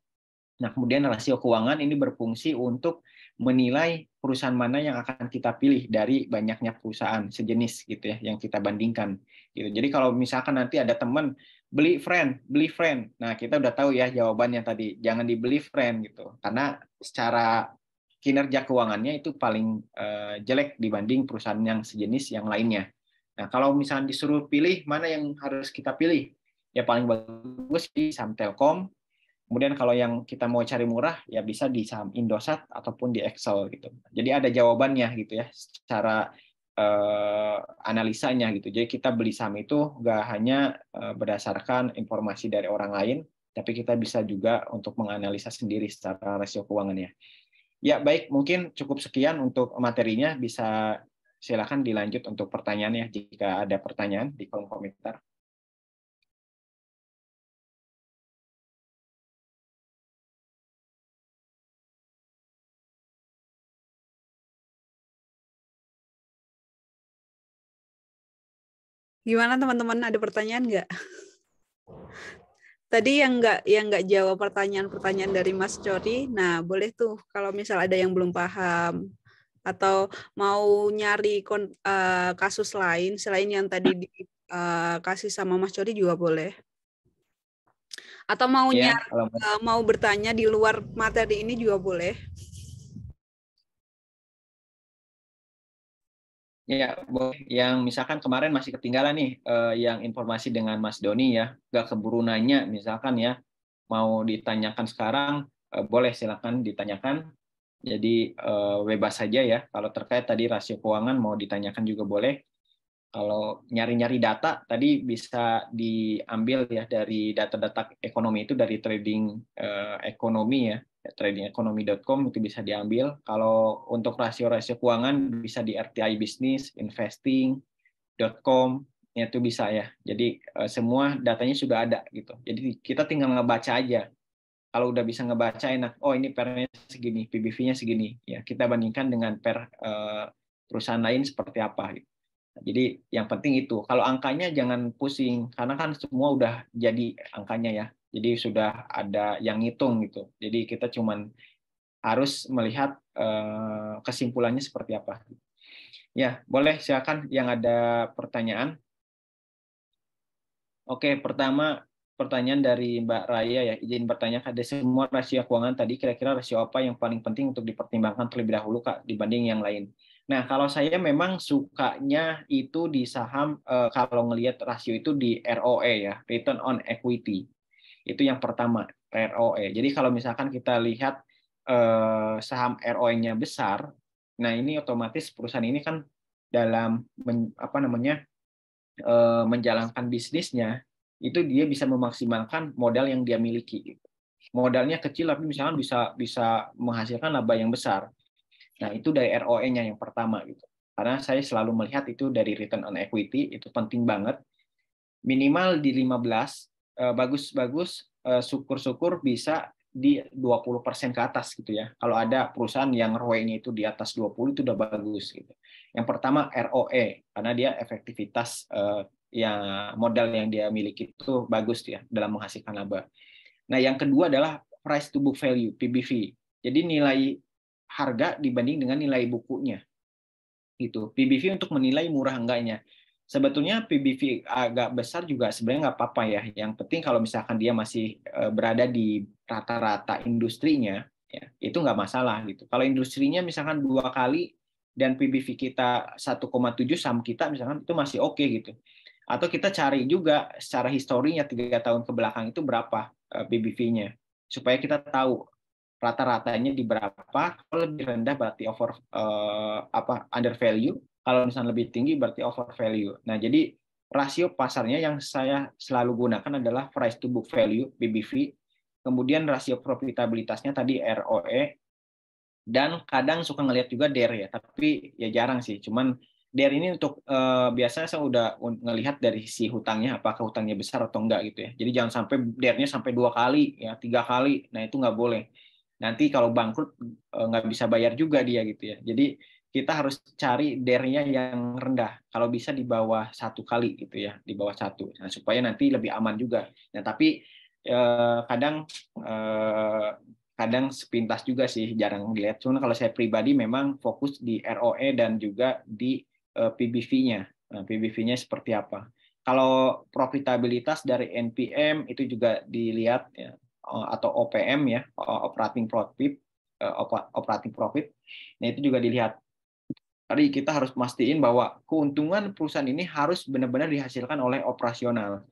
Nah, kemudian rasio keuangan ini berfungsi untuk menilai perusahaan mana yang akan kita pilih dari banyaknya perusahaan sejenis gitu ya yang kita bandingkan gitu. Jadi kalau misalkan nanti ada teman beli friend, beli friend. Nah, kita udah tahu ya jawabannya tadi, jangan dibeli friend gitu. Karena secara kinerja keuangannya itu paling uh, jelek dibanding perusahaan yang sejenis yang lainnya. Nah, kalau misalnya disuruh pilih mana yang harus kita pilih, ya paling bagus di saham Telkom. Kemudian kalau yang kita mau cari murah, ya bisa di saham Indosat ataupun di Excel gitu. Jadi ada jawabannya gitu ya, secara uh, analisanya gitu. Jadi kita beli saham itu nggak hanya uh, berdasarkan informasi dari orang lain, tapi kita bisa juga untuk menganalisa sendiri secara rasio keuangannya. Ya, baik. Mungkin cukup sekian untuk materinya. Bisa silakan dilanjut untuk pertanyaannya jika ada pertanyaan di kolom komentar. Gimana teman-teman, ada pertanyaan nggak? tadi yang nggak yang nggak jawab pertanyaan-pertanyaan dari Mas Cori, nah boleh tuh kalau misal ada yang belum paham atau mau nyari kon, uh, kasus lain selain yang tadi dikasih eh, uh, sama Mas Cori juga boleh. Atau mau iya, nyari, kalau... Eh, mau bertanya di luar materi ini juga boleh. Ya, yang misalkan kemarin masih ketinggalan nih eh, yang informasi dengan Mas Doni ya, nggak keburu nanya misalkan ya, mau ditanyakan sekarang eh, boleh silakan ditanyakan. Jadi eh, bebas saja ya. Kalau terkait tadi rasio keuangan mau ditanyakan juga boleh. Kalau nyari-nyari data tadi bisa diambil ya dari data-data ekonomi itu dari trading eh, ekonomi ya tradingekonomi.com itu bisa diambil. Kalau untuk rasio-rasio keuangan bisa di RTI Business, investing.com itu bisa ya. Jadi eh, semua datanya sudah ada gitu. Jadi kita tinggal ngebaca aja. Kalau udah bisa ngebaca enak, oh ini pernya segini, PBV-nya segini. Ya kita bandingkan dengan per uh, perusahaan lain seperti apa gitu. Jadi yang penting itu. Kalau angkanya jangan pusing karena kan semua udah jadi angkanya ya. Jadi sudah ada yang ngitung gitu. Jadi kita cuman harus melihat eh, kesimpulannya seperti apa. Ya, boleh silakan yang ada pertanyaan. Oke, pertama pertanyaan dari Mbak Raya ya. Izin bertanya, ada semua rasio keuangan tadi kira-kira rasio apa yang paling penting untuk dipertimbangkan terlebih dahulu Kak dibanding yang lain? Nah, kalau saya memang sukanya itu di saham eh, kalau ngelihat rasio itu di ROE ya, return on equity. Itu yang pertama, ROE. Jadi kalau misalkan kita lihat eh, saham ROE-nya besar, nah ini otomatis perusahaan ini kan dalam men, apa namanya? Eh, menjalankan bisnisnya itu dia bisa memaksimalkan modal yang dia miliki. Modalnya kecil tapi misalkan bisa bisa menghasilkan laba yang besar Nah, itu dari ROE-nya yang pertama gitu. Karena saya selalu melihat itu dari return on equity itu penting banget. Minimal di 15 eh, bagus-bagus eh, syukur-syukur bisa di 20% ke atas gitu ya. Kalau ada perusahaan yang ROE-nya itu di atas 20 itu udah bagus gitu. Yang pertama ROE karena dia efektivitas ya yang modal yang dia miliki itu bagus ya dalam menghasilkan laba. Nah, yang kedua adalah price to book value PBV. Jadi nilai harga dibanding dengan nilai bukunya. itu PBV untuk menilai murah enggaknya. Sebetulnya PBV agak besar juga sebenarnya nggak apa-apa ya. Yang penting kalau misalkan dia masih e, berada di rata-rata industrinya, ya, itu nggak masalah gitu. Kalau industrinya misalkan dua kali dan PBV kita 1,7 saham kita misalkan itu masih oke okay, gitu. Atau kita cari juga secara historinya tiga tahun ke belakang itu berapa e, PBV-nya supaya kita tahu rata-ratanya di berapa. Kalau lebih rendah berarti over uh, apa under value. Kalau misalnya lebih tinggi berarti over value. Nah, jadi rasio pasarnya yang saya selalu gunakan adalah price to book value (PBV). Kemudian rasio profitabilitasnya tadi ROE dan kadang suka ngelihat juga DER ya, tapi ya jarang sih. Cuman DER ini untuk uh, biasanya saya udah ngelihat dari si hutangnya apakah hutangnya besar atau enggak gitu ya. Jadi jangan sampai DER-nya sampai dua kali ya, tiga kali. Nah, itu nggak boleh nanti kalau bangkrut eh, nggak bisa bayar juga dia gitu ya. Jadi kita harus cari dernya yang rendah, kalau bisa di bawah satu kali gitu ya, di bawah satu, nah, supaya nanti lebih aman juga. Nah tapi eh, kadang eh, kadang sepintas juga sih, jarang dilihat. Cuma kalau saya pribadi memang fokus di ROE dan juga di eh, PBV-nya, nah, PBV-nya seperti apa. Kalau profitabilitas dari NPM itu juga dilihat ya Eh, atau OPM ya eh, operating profit eh, operating profit. Nah itu juga dilihat. Tadi kita harus mastiin bahwa keuntungan perusahaan ini harus benar-benar dihasilkan oleh operasional.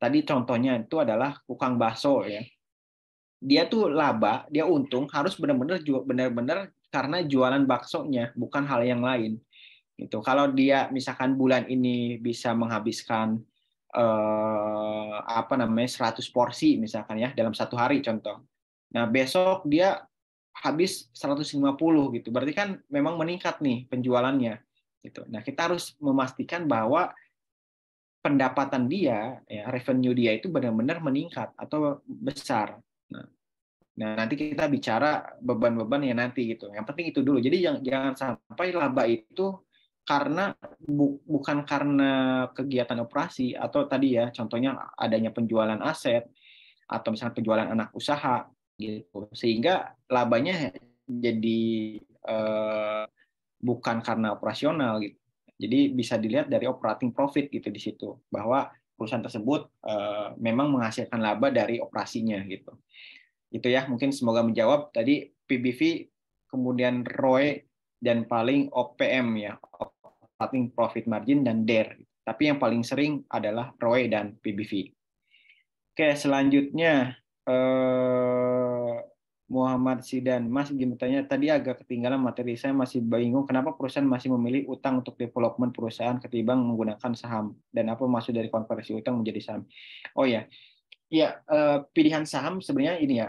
Tadi contohnya itu adalah tukang bakso ya. Dia tuh laba, dia untung harus benar-benar benar-benar karena jualan baksonya, bukan hal yang lain. Itu Kalau dia misalkan bulan ini bisa menghabiskan eh, apa namanya 100 porsi misalkan ya dalam satu hari contoh. Nah, besok dia habis 150 gitu. Berarti kan memang meningkat nih penjualannya gitu. Nah, kita harus memastikan bahwa pendapatan dia ya revenue dia itu benar-benar meningkat atau besar. Nah, nah nanti kita bicara beban-beban ya nanti gitu. Yang penting itu dulu. Jadi jangan, jangan sampai laba itu karena bu, bukan karena kegiatan operasi atau tadi ya contohnya adanya penjualan aset atau misalnya penjualan anak usaha gitu sehingga labanya jadi eh, bukan karena operasional gitu jadi bisa dilihat dari operating profit gitu di situ bahwa perusahaan tersebut eh, memang menghasilkan laba dari operasinya gitu itu ya mungkin semoga menjawab tadi PBV kemudian ROE dan paling OPM ya starting profit margin dan DER. Tapi yang paling sering adalah ROE dan PBV. Oke, selanjutnya eh, Muhammad Sidan, Mas gimana bertanya, tadi agak ketinggalan materi saya masih bingung kenapa perusahaan masih memilih utang untuk development perusahaan ketimbang menggunakan saham dan apa maksud dari konversi utang menjadi saham? Oh ya, ya eh, pilihan saham sebenarnya ini ya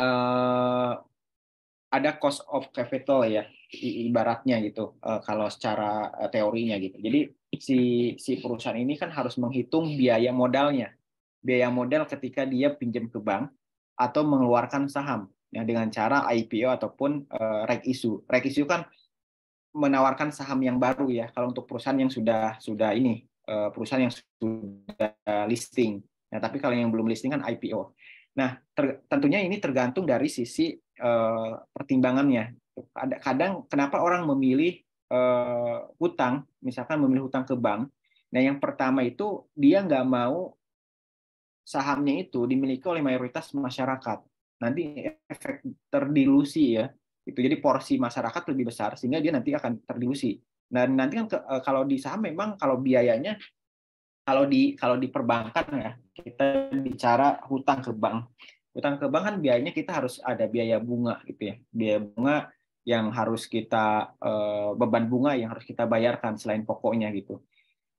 eh, ada cost of capital ya ibaratnya gitu eh, kalau secara eh, teorinya gitu. Jadi si si perusahaan ini kan harus menghitung biaya modalnya. Biaya modal ketika dia pinjam ke bank atau mengeluarkan saham ya dengan cara IPO ataupun uh, reg issue. Reg issue kan menawarkan saham yang baru ya kalau untuk perusahaan yang sudah sudah ini uh, perusahaan yang sudah listing. Nah, tapi kalau yang belum listing kan IPO. Nah, ter, tentunya ini tergantung dari sisi uh, pertimbangannya kadang kenapa orang memilih uh, hutang, misalkan memilih hutang ke bank. Nah, yang pertama itu dia nggak mau sahamnya itu dimiliki oleh mayoritas masyarakat. Nanti efek terdilusi ya. Itu jadi porsi masyarakat lebih besar sehingga dia nanti akan terdilusi. Dan nah, nanti kan ke, eh, kalau di saham memang kalau biayanya kalau di kalau di perbankan ya kita bicara hutang ke bank hutang ke bank kan biayanya kita harus ada biaya bunga gitu ya biaya bunga yang harus kita eh, beban bunga yang harus kita bayarkan selain pokoknya gitu.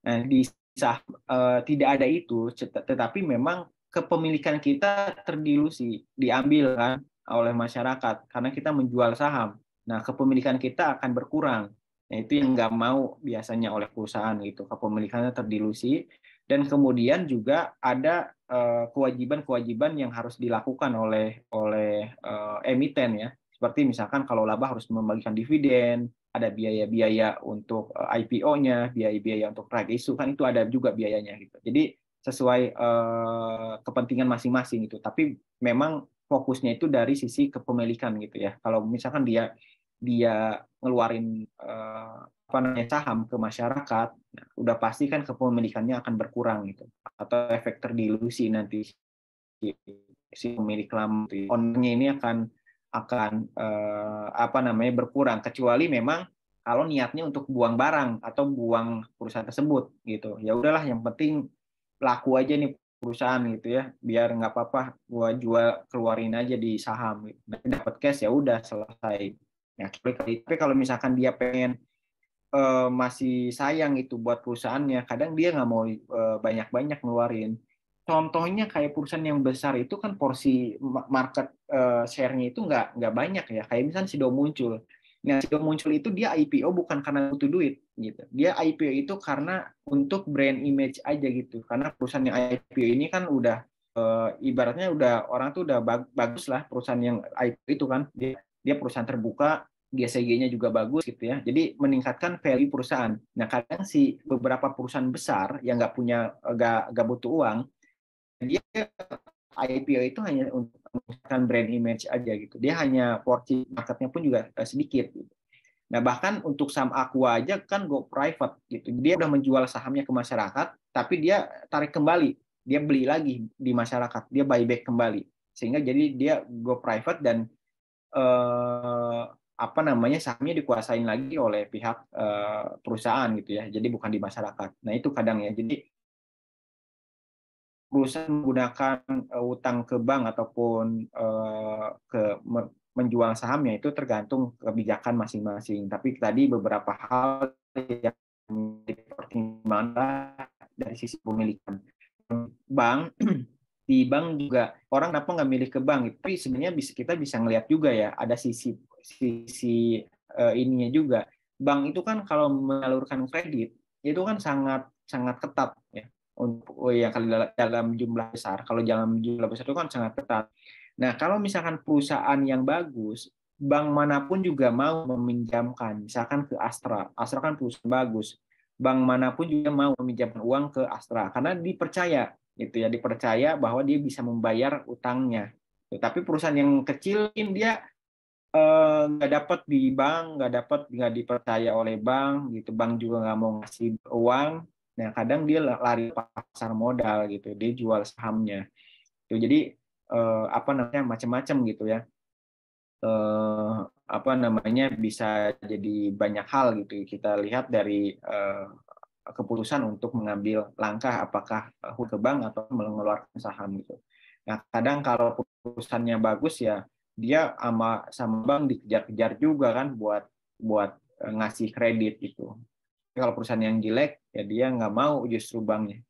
Nah, di saham eh, tidak ada itu, tetapi memang kepemilikan kita terdilusi, diambil kan oleh masyarakat karena kita menjual saham. Nah, kepemilikan kita akan berkurang. Nah, itu yang nggak mau biasanya oleh perusahaan gitu, kepemilikannya terdilusi dan kemudian juga ada eh, kewajiban-kewajiban yang harus dilakukan oleh oleh emiten ya seperti misalkan kalau laba harus membagikan dividen, ada biaya-biaya untuk eh, IPO-nya, biaya-biaya untuk rights issue kan itu ada juga biayanya gitu. Jadi sesuai eh, kepentingan masing-masing gitu. Tapi memang fokusnya itu dari sisi kepemilikan gitu ya. Kalau misalkan dia dia ngeluarin eh, apa namanya saham ke masyarakat, nah, udah pasti kan kepemilikannya akan berkurang gitu. Atau efek terdilusi nanti si, si pemilik lama. Gitu. Ownernya ini akan akan eh, apa namanya berkurang kecuali memang kalau niatnya untuk buang barang atau buang perusahaan tersebut gitu ya udahlah yang penting laku aja nih perusahaan gitu ya biar nggak apa-apa gua jual keluarin aja di saham gitu. dapat cash ya udah selesai ya tapi kalau misalkan dia pengen eh, masih sayang itu buat perusahaannya kadang dia nggak mau banyak eh, banyak-banyak ngeluarin contohnya kayak perusahaan yang besar itu kan porsi market uh, share-nya itu nggak nggak banyak ya. Kayak misalnya Sido muncul. Nah, Sido muncul itu dia IPO bukan karena butuh duit gitu. Dia IPO itu karena untuk brand image aja gitu. Karena perusahaan yang IPO ini kan udah eh, ibaratnya udah orang tuh udah bagus lah perusahaan yang IPO itu kan. Dia dia perusahaan terbuka, gsg nya juga bagus gitu ya. Jadi meningkatkan value perusahaan. Nah kadang si beberapa perusahaan besar yang nggak punya nggak nggak butuh uang, dia IPO itu hanya untuk menggunakan brand image aja gitu. Dia hanya porsi marketnya pun juga eh, sedikit. Gitu. Nah bahkan untuk saham Aqua aja kan go private gitu. Dia udah menjual sahamnya ke masyarakat, tapi dia tarik kembali, dia beli lagi di masyarakat, dia buyback kembali, sehingga jadi dia go private dan eh, apa namanya sahamnya dikuasain lagi oleh pihak eh, perusahaan gitu ya. Jadi bukan di masyarakat. Nah itu kadang ya. Jadi perusahaan menggunakan uh, utang ke bank ataupun uh, ke menjual sahamnya itu tergantung kebijakan masing-masing. Tapi tadi beberapa hal yang dipertimbangkan dari sisi pemilikan bank di bank juga orang kenapa nggak milih ke bank gitu? tapi sebenarnya bisa kita bisa ngelihat juga ya ada sisi sisi uh, ininya juga bank itu kan kalau menyalurkan kredit itu kan sangat sangat ketat ya untuk oh yang dalam jumlah besar. Kalau dalam jumlah besar itu kan sangat ketat. Nah, kalau misalkan perusahaan yang bagus, bank manapun juga mau meminjamkan, misalkan ke Astra. Astra kan perusahaan bagus. Bank manapun juga mau meminjamkan uang ke Astra karena dipercaya gitu ya, dipercaya bahwa dia bisa membayar utangnya. Tapi perusahaan yang kecil ini dia eh, nggak dapat di bank, nggak dapat nggak dipercaya oleh bank, gitu bank juga nggak mau ngasih uang, Nah, kadang dia lari pasar modal gitu, dia jual sahamnya. Tuh, jadi eh, apa namanya macam-macam gitu ya. Eh, apa namanya bisa jadi banyak hal gitu. Kita lihat dari eh, keputusan untuk mengambil langkah apakah ke bank atau mengeluarkan saham gitu. Nah, kadang kalau putusannya bagus ya dia sama sama bank dikejar-kejar juga kan buat buat eh, ngasih kredit gitu kalau perusahaan yang jelek ya dia nggak mau justru banknya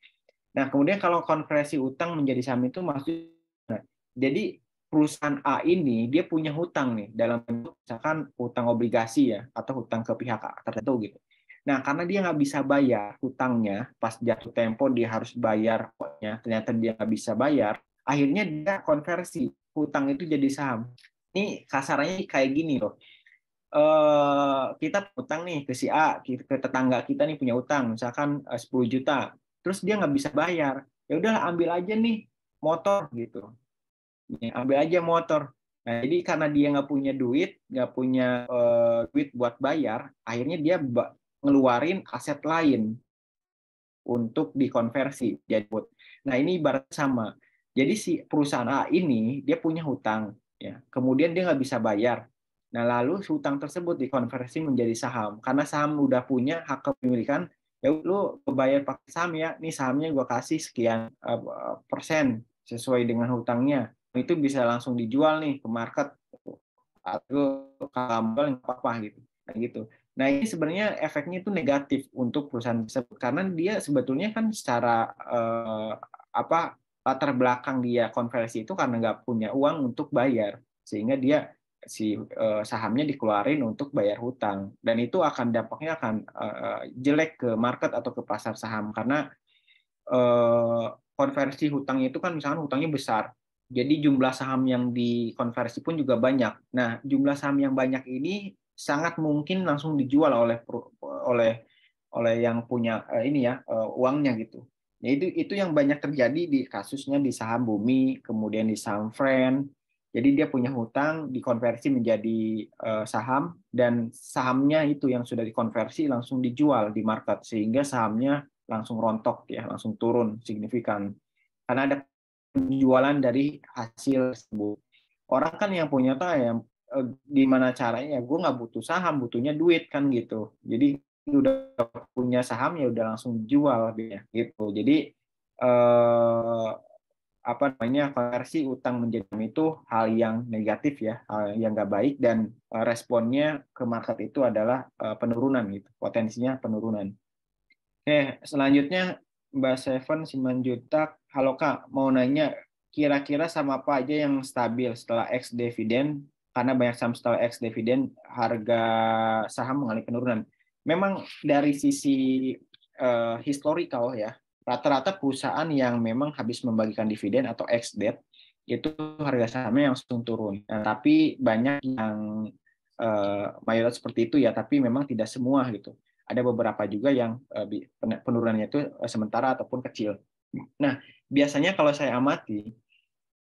nah kemudian kalau konversi utang menjadi saham itu maksudnya jadi perusahaan A ini dia punya hutang nih dalam misalkan hutang obligasi ya atau hutang ke pihak tertentu gitu Nah, karena dia nggak bisa bayar hutangnya, pas jatuh tempo dia harus bayar, pokoknya ternyata dia nggak bisa bayar, akhirnya dia konversi hutang itu jadi saham. Ini kasarannya kayak gini loh. Eh, kita utang nih ke si A, ke tetangga kita nih punya utang, misalkan 10 eh, juta. Terus dia nggak bisa bayar. Ya udah ambil aja nih motor gitu. ambil aja motor. Nah, jadi karena dia nggak punya duit, nggak punya uh, duit buat bayar, akhirnya dia ngeluarin aset lain untuk dikonversi jadi Nah, ini ibarat sama. Jadi si perusahaan A ini dia punya hutang, ya. Kemudian dia nggak bisa bayar. Nah, lalu hutang tersebut dikonversi menjadi saham. Karena saham udah punya hak kepemilikan, ya lu bayar pakai saham ya, nih sahamnya gue kasih sekian eh, persen sesuai dengan hutangnya. Itu bisa langsung dijual nih ke market atau kambal nggak apa-apa gitu. Nah, gitu. Nah, ini sebenarnya efeknya itu negatif untuk perusahaan tersebut karena dia sebetulnya kan secara uh, apa latar belakang dia konversi itu karena nggak punya uang untuk bayar sehingga dia si uh, sahamnya dikeluarin untuk bayar hutang dan itu akan dampaknya akan uh, jelek ke market atau ke pasar saham karena uh, konversi hutang itu kan misalkan hutangnya besar jadi jumlah saham yang dikonversi pun juga banyak nah jumlah saham yang banyak ini sangat mungkin langsung dijual oleh oleh oleh yang punya uh, ini ya uh, uangnya gitu nah, itu itu yang banyak terjadi di kasusnya di saham bumi kemudian di saham friend jadi dia punya hutang dikonversi menjadi uh, saham dan sahamnya itu yang sudah dikonversi langsung dijual di market sehingga sahamnya langsung rontok ya, langsung turun signifikan. Karena ada penjualan dari hasil tersebut. Orang kan yang punya tahu yang eh, gimana caranya gue nggak butuh saham butuhnya duit kan gitu jadi udah punya saham ya udah langsung jual ya gitu jadi eh, apa namanya konversi utang menjadi itu hal yang negatif ya, hal yang nggak baik dan eh, responnya ke market itu adalah eh, penurunan gitu, potensinya penurunan. Oke, selanjutnya Mbak Seven simanjuntak halo Kak, mau nanya kira-kira sama apa aja yang stabil setelah ex dividen karena banyak saham setelah ex dividen harga saham mengalami penurunan. Memang dari sisi uh, historical ya rata-rata perusahaan yang memang habis membagikan dividen atau ex debt itu harga sahamnya langsung turun. Nah, tapi banyak yang eh, mayoritas seperti itu ya, tapi memang tidak semua gitu. Ada beberapa juga yang eh, penurunannya itu eh, sementara ataupun kecil. Nah, biasanya kalau saya amati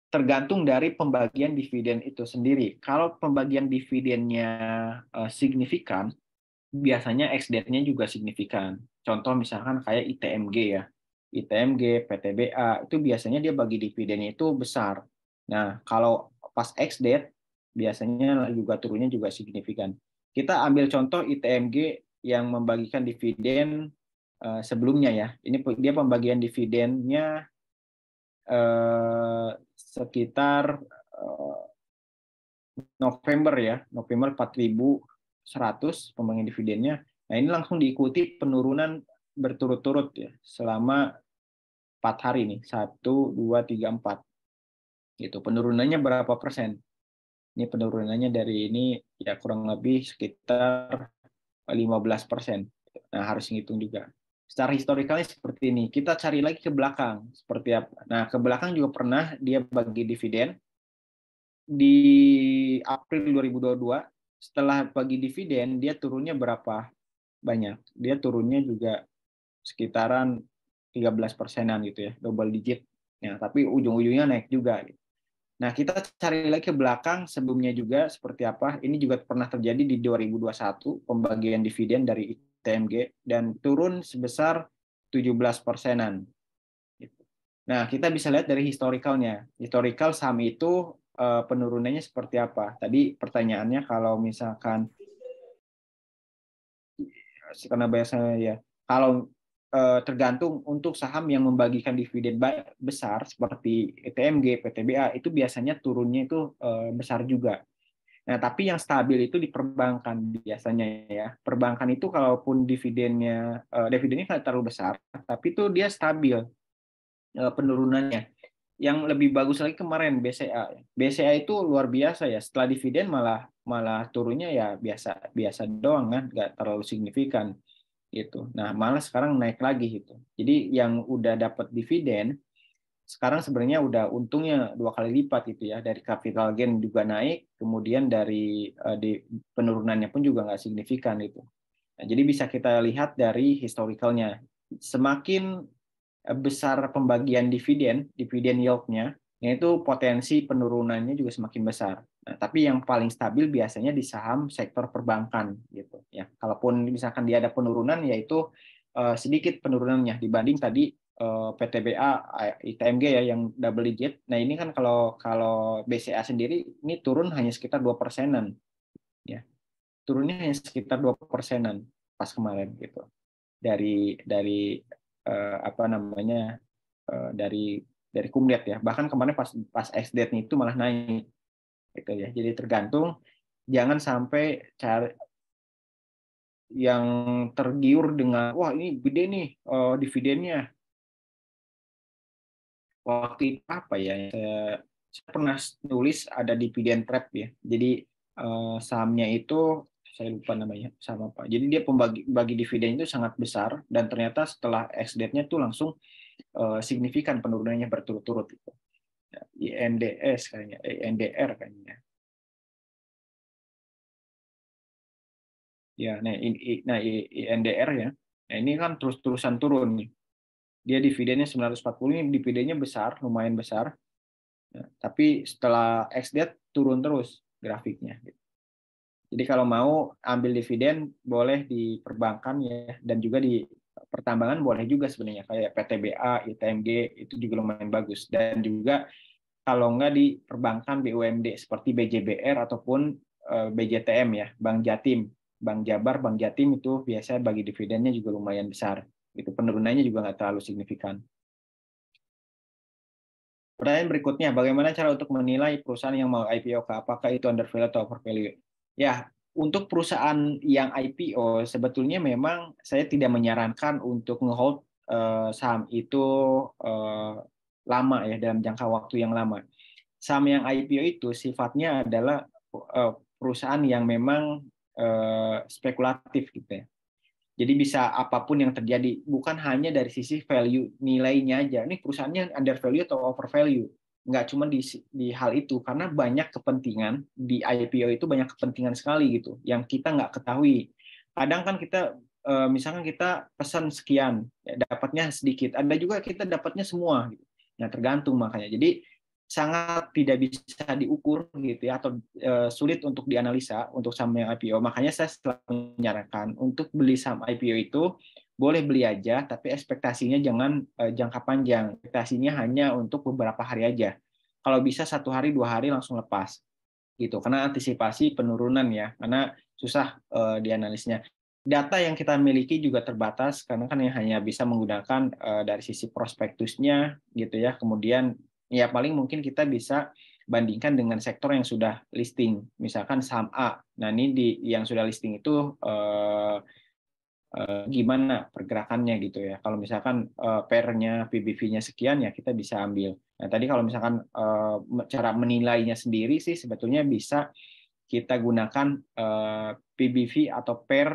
tergantung dari pembagian dividen itu sendiri. Kalau pembagian dividennya eh, signifikan, biasanya ex debt-nya juga signifikan. Contoh misalkan kayak ITMG ya. ITMG, PTBA, itu biasanya dia bagi dividennya itu besar. Nah, kalau pas ex date biasanya juga turunnya juga signifikan. Kita ambil contoh ITMG yang membagikan dividen eh, sebelumnya ya. Ini dia pembagian dividennya eh, sekitar eh, November ya, November 4100 pembagian dividennya. Nah, ini langsung diikuti penurunan berturut-turut ya selama empat hari nih satu dua tiga empat gitu penurunannya berapa persen ini penurunannya dari ini ya kurang lebih sekitar 15 persen nah harus ngitung juga secara historikalnya seperti ini kita cari lagi ke belakang seperti apa nah ke belakang juga pernah dia bagi dividen di April 2022 setelah bagi dividen dia turunnya berapa banyak dia turunnya juga sekitaran 13 persenan gitu ya, double digit. Ya, tapi ujung-ujungnya naik juga. Gitu. Nah, kita cari lagi ke belakang sebelumnya juga seperti apa. Ini juga pernah terjadi di 2021 pembagian dividen dari TMG dan turun sebesar 17 persenan. Nah, kita bisa lihat dari historicalnya. Historical saham itu eh, penurunannya seperti apa. Tadi pertanyaannya kalau misalkan karena biasanya ya kalau Eh, tergantung untuk saham yang membagikan dividen besar seperti ETMG, PTBA itu biasanya turunnya itu eh, besar juga. Nah, tapi yang stabil itu di perbankan biasanya ya. Perbankan itu kalaupun dividennya eh, dividennya nggak terlalu besar, tapi itu dia stabil penurunannya. Yang lebih bagus lagi kemarin BCA. BCA itu luar biasa ya. Setelah dividen malah malah turunnya ya biasa biasa doang kan, nggak terlalu signifikan gitu. Nah, malah sekarang naik lagi gitu. Jadi yang udah dapat dividen sekarang sebenarnya udah untungnya dua kali lipat gitu ya dari capital gain juga naik, kemudian dari uh, di penurunannya pun juga nggak signifikan itu. Nah, jadi bisa kita lihat dari historicalnya. Semakin eh, besar pembagian dividen, dividen yieldnya, yaitu potensi penurunannya juga semakin besar. Nah, tapi yang paling stabil biasanya di saham sektor perbankan gitu ya. Kalaupun misalkan dia ada penurunan yaitu uh, sedikit penurunannya dibanding tadi uh, eh, PTBA ITMG ya yang double digit. Nah, ini kan kalau kalau BCA sendiri ini turun hanya sekitar 2 persenan ya. Turunnya hanya sekitar 2 persenan pas kemarin gitu. Dari dari uh, apa namanya? Uh, dari dari kumlet ya. Bahkan kemarin pas pas ex itu malah naik itu ya. Jadi tergantung jangan sampai cari yang tergiur dengan wah ini gede nih uh, dividennya. Waktu itu apa ya? Saya, pernah nulis ada dividen trap ya. Jadi eh, sahamnya itu saya lupa namanya sama Pak. Jadi dia pembagi bagi dividen itu sangat besar dan ternyata setelah ex date-nya tuh langsung eh, signifikan penurunannya berturut-turut gitu. INDS kayaknya, eh, INDR kayaknya. Ya, nah, ini, nah INDR ya. Nah, ini kan terus-terusan turun nih. Dia dividennya 940 ini dividennya besar, lumayan besar. Nah, tapi setelah ex-date turun terus grafiknya. Gitu. Jadi kalau mau ambil dividen boleh di perbankan ya dan juga di pertambangan boleh juga sebenarnya kayak PTBA, ITMG itu juga lumayan bagus dan juga kalau nggak di perbankan BUMD seperti BJBR ataupun eh, BJTM ya, Bank Jatim, Bank Jabar, Bank Jatim itu biasanya bagi dividennya juga lumayan besar. Itu penurunannya juga nggak terlalu signifikan. Pertanyaan berikutnya, bagaimana cara untuk menilai perusahaan yang mau IPO ke apakah itu undervalued atau overvalued? Ya, untuk perusahaan yang IPO sebetulnya memang saya tidak menyarankan untuk ngehold uh, saham itu uh, lama ya dalam jangka waktu yang lama. Saham yang IPO itu sifatnya adalah uh, perusahaan yang memang uh, spekulatif gitu ya. Jadi bisa apapun yang terjadi, bukan hanya dari sisi value nilainya aja. Ini perusahaannya under value atau over value nggak cuma di, di hal itu karena banyak kepentingan di IPO itu banyak kepentingan sekali gitu yang kita nggak ketahui kadang kan kita eh, misalkan kita pesan sekian ya dapatnya sedikit ada juga kita dapatnya semua gitu nah tergantung makanya jadi sangat tidak bisa diukur gitu ya atau eh, sulit untuk dianalisa untuk saham yang IPO makanya saya selalu menyarankan untuk beli saham IPO itu boleh beli aja, tapi ekspektasinya jangan uh, jangka panjang. Ekspektasinya hanya untuk beberapa hari aja. Kalau bisa satu hari dua hari langsung lepas, gitu. Karena antisipasi penurunan ya, karena susah uh, dianalisnya. Data yang kita miliki juga terbatas karena kan yang hanya bisa menggunakan uh, dari sisi prospektusnya, gitu ya. Kemudian ya paling mungkin kita bisa bandingkan dengan sektor yang sudah listing, misalkan saham A. Nah ini di yang sudah listing itu uh, Eh, gimana pergerakannya gitu ya. Kalau misalkan uh, eh, pair-nya PBV-nya sekian ya kita bisa ambil. Nah, tadi kalau misalkan uh, cara menilainya sendiri sih sebetulnya bisa kita gunakan uh, PBV atau pair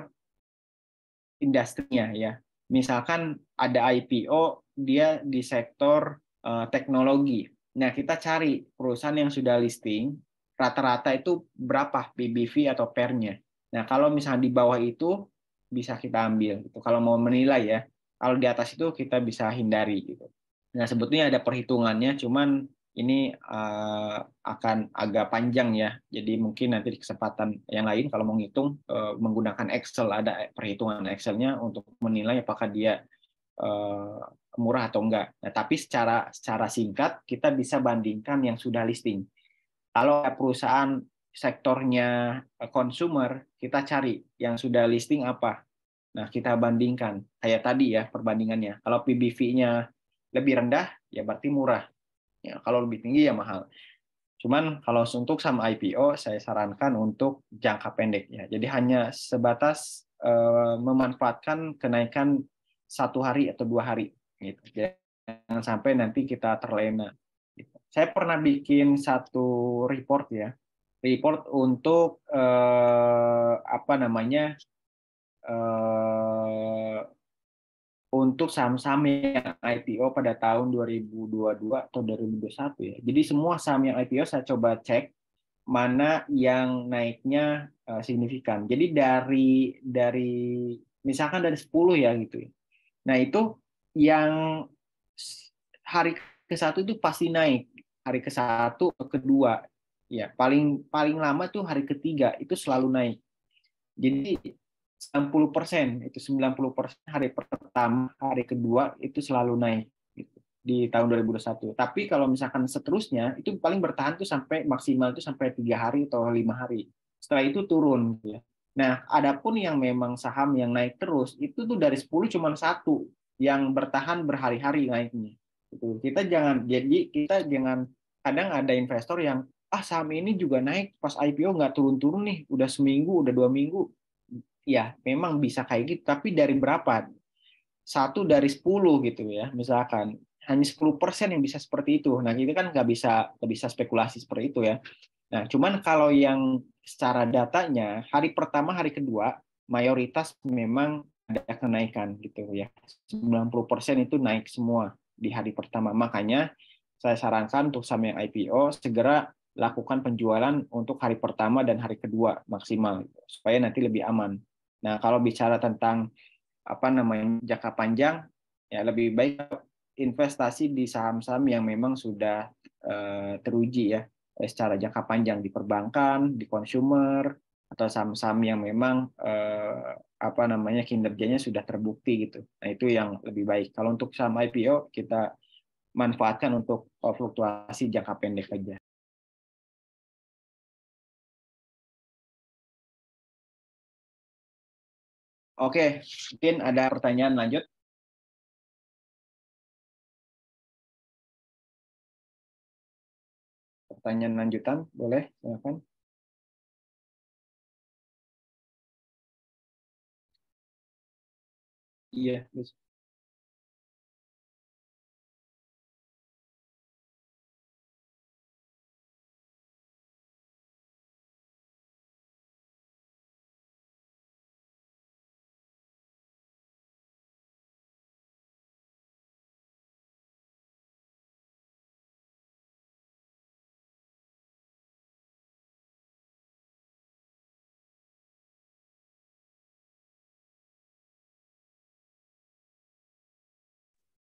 industrinya ya. Misalkan ada IPO dia di sektor uh, teknologi. Nah, kita cari perusahaan yang sudah listing rata-rata itu berapa PBV atau pernya Nah, kalau misalnya di bawah itu bisa kita ambil gitu. Kalau mau menilai ya, kalau di atas itu kita bisa hindari gitu. Nah sebetulnya ada perhitungannya, cuman ini uh, akan agak panjang ya. Jadi mungkin nanti di kesempatan yang lain kalau mau ngitung uh, menggunakan Excel ada perhitungan Excelnya untuk menilai apakah dia uh, murah atau enggak. Nah, tapi secara secara singkat kita bisa bandingkan yang sudah listing. Kalau perusahaan sektornya eh, consumer, kita cari yang sudah listing apa. Nah, kita bandingkan. Kayak tadi ya perbandingannya. Kalau PBV-nya lebih rendah, ya berarti murah. Ya, kalau lebih tinggi ya mahal. Cuman kalau untuk sama IPO, saya sarankan untuk jangka pendek ya. Jadi hanya sebatas eh, memanfaatkan kenaikan satu hari atau dua hari. Gitu. Jangan sampai nanti kita terlena. Gitu. Saya pernah bikin satu report ya report untuk uh, apa namanya uh, untuk saham-saham yang IPO pada tahun 2022 atau 2021 ya. Jadi semua saham yang IPO saya coba cek mana yang naiknya uh, signifikan. Jadi dari dari misalkan dari 10 ya gitu. Ya. Nah, itu yang hari ke-1 itu pasti naik. Hari ke-1 ke-2 ya paling paling lama tuh hari ketiga itu selalu naik. Jadi 90% itu 90% persen hari pertama, hari kedua itu selalu naik gitu, di tahun 2021. Tapi kalau misalkan seterusnya itu paling bertahan tuh sampai maksimal itu sampai tiga hari atau lima hari. Setelah itu turun gitu ya. Nah, adapun yang memang saham yang naik terus itu tuh dari 10 cuma satu yang bertahan berhari-hari naiknya. Gitu. Kita jangan jadi kita jangan kadang ada investor yang ah saham ini juga naik pas IPO nggak turun-turun nih, udah seminggu, udah dua minggu. Ya, memang bisa kayak gitu, tapi dari berapa? Satu dari sepuluh gitu ya, misalkan. Hanya sepuluh persen yang bisa seperti itu. Nah, kita kan nggak bisa nggak bisa spekulasi seperti itu ya. Nah, cuman kalau yang secara datanya, hari pertama, hari kedua, mayoritas memang ada kenaikan gitu ya. 90% itu naik semua di hari pertama. Makanya saya sarankan untuk saham yang IPO segera lakukan penjualan untuk hari pertama dan hari kedua maksimal supaya nanti lebih aman. Nah, kalau bicara tentang apa namanya jangka panjang ya lebih baik investasi di saham-saham yang memang sudah uh, teruji ya eh, secara jangka panjang di perbankan, di consumer atau saham-saham yang memang eh, apa namanya kinerjanya sudah terbukti gitu. Nah, itu yang lebih baik. Kalau untuk saham IPO kita manfaatkan untuk eh, fluktuasi jangka pendek aja. Oke, mungkin ada pertanyaan lanjut. Pertanyaan lanjutan, boleh silakan. Iya, yeah,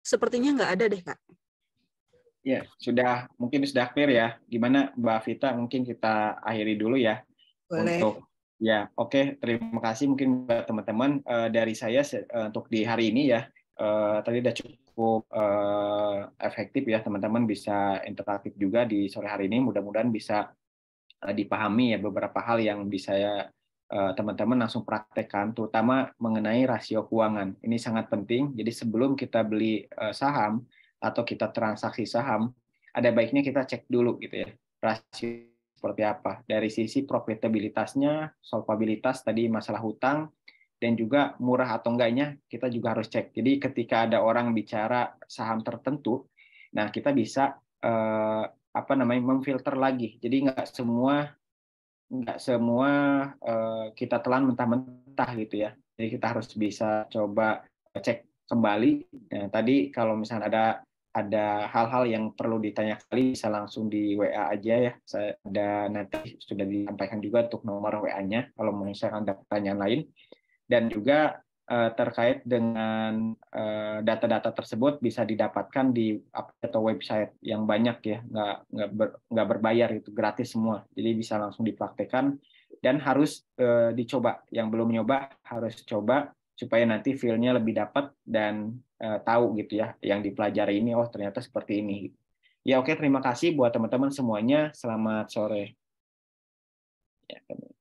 sepertinya nggak ada deh kak. Ya sudah mungkin sudah clear ya. Gimana Mbak Vita mungkin kita akhiri dulu ya Boleh. untuk ya oke okay. terima kasih mungkin buat teman-teman uh, dari saya uh, untuk di hari ini ya uh, tadi sudah cukup efektif ya teman-teman bisa interaktif juga di sore hari ini mudah-mudahan bisa dipahami ya beberapa hal yang bisa Eh, teman-teman langsung praktekkan, terutama mengenai rasio keuangan. Ini sangat penting. Jadi sebelum kita beli eh, saham atau kita transaksi saham, ada baiknya kita cek dulu gitu ya rasio seperti apa dari sisi profitabilitasnya, solvabilitas tadi masalah hutang dan juga murah atau enggaknya kita juga harus cek. Jadi ketika ada orang bicara saham tertentu, nah kita bisa eh, apa namanya memfilter lagi. Jadi nggak semua nggak semua uh, kita telan mentah-mentah gitu ya. Jadi kita harus bisa coba cek kembali. Nah, tadi kalau misalnya ada ada hal-hal yang perlu ditanya kali bisa langsung di WA aja ya. Saya ada nanti sudah disampaikan juga untuk nomor WA-nya kalau misalkan ada pertanyaan lain. Dan juga Eh, terkait dengan eh, data-data tersebut bisa didapatkan di atau website yang banyak ya nggak nggak ber, nggak berbayar itu gratis semua jadi bisa langsung dipraktekkan dan harus uh, dicoba yang belum nyoba harus coba supaya nanti feel-nya lebih dapat dan uh, tahu gitu ya yang dipelajari ini oh ternyata seperti ini ya oke terima kasih buat teman-teman semuanya selamat sore ya,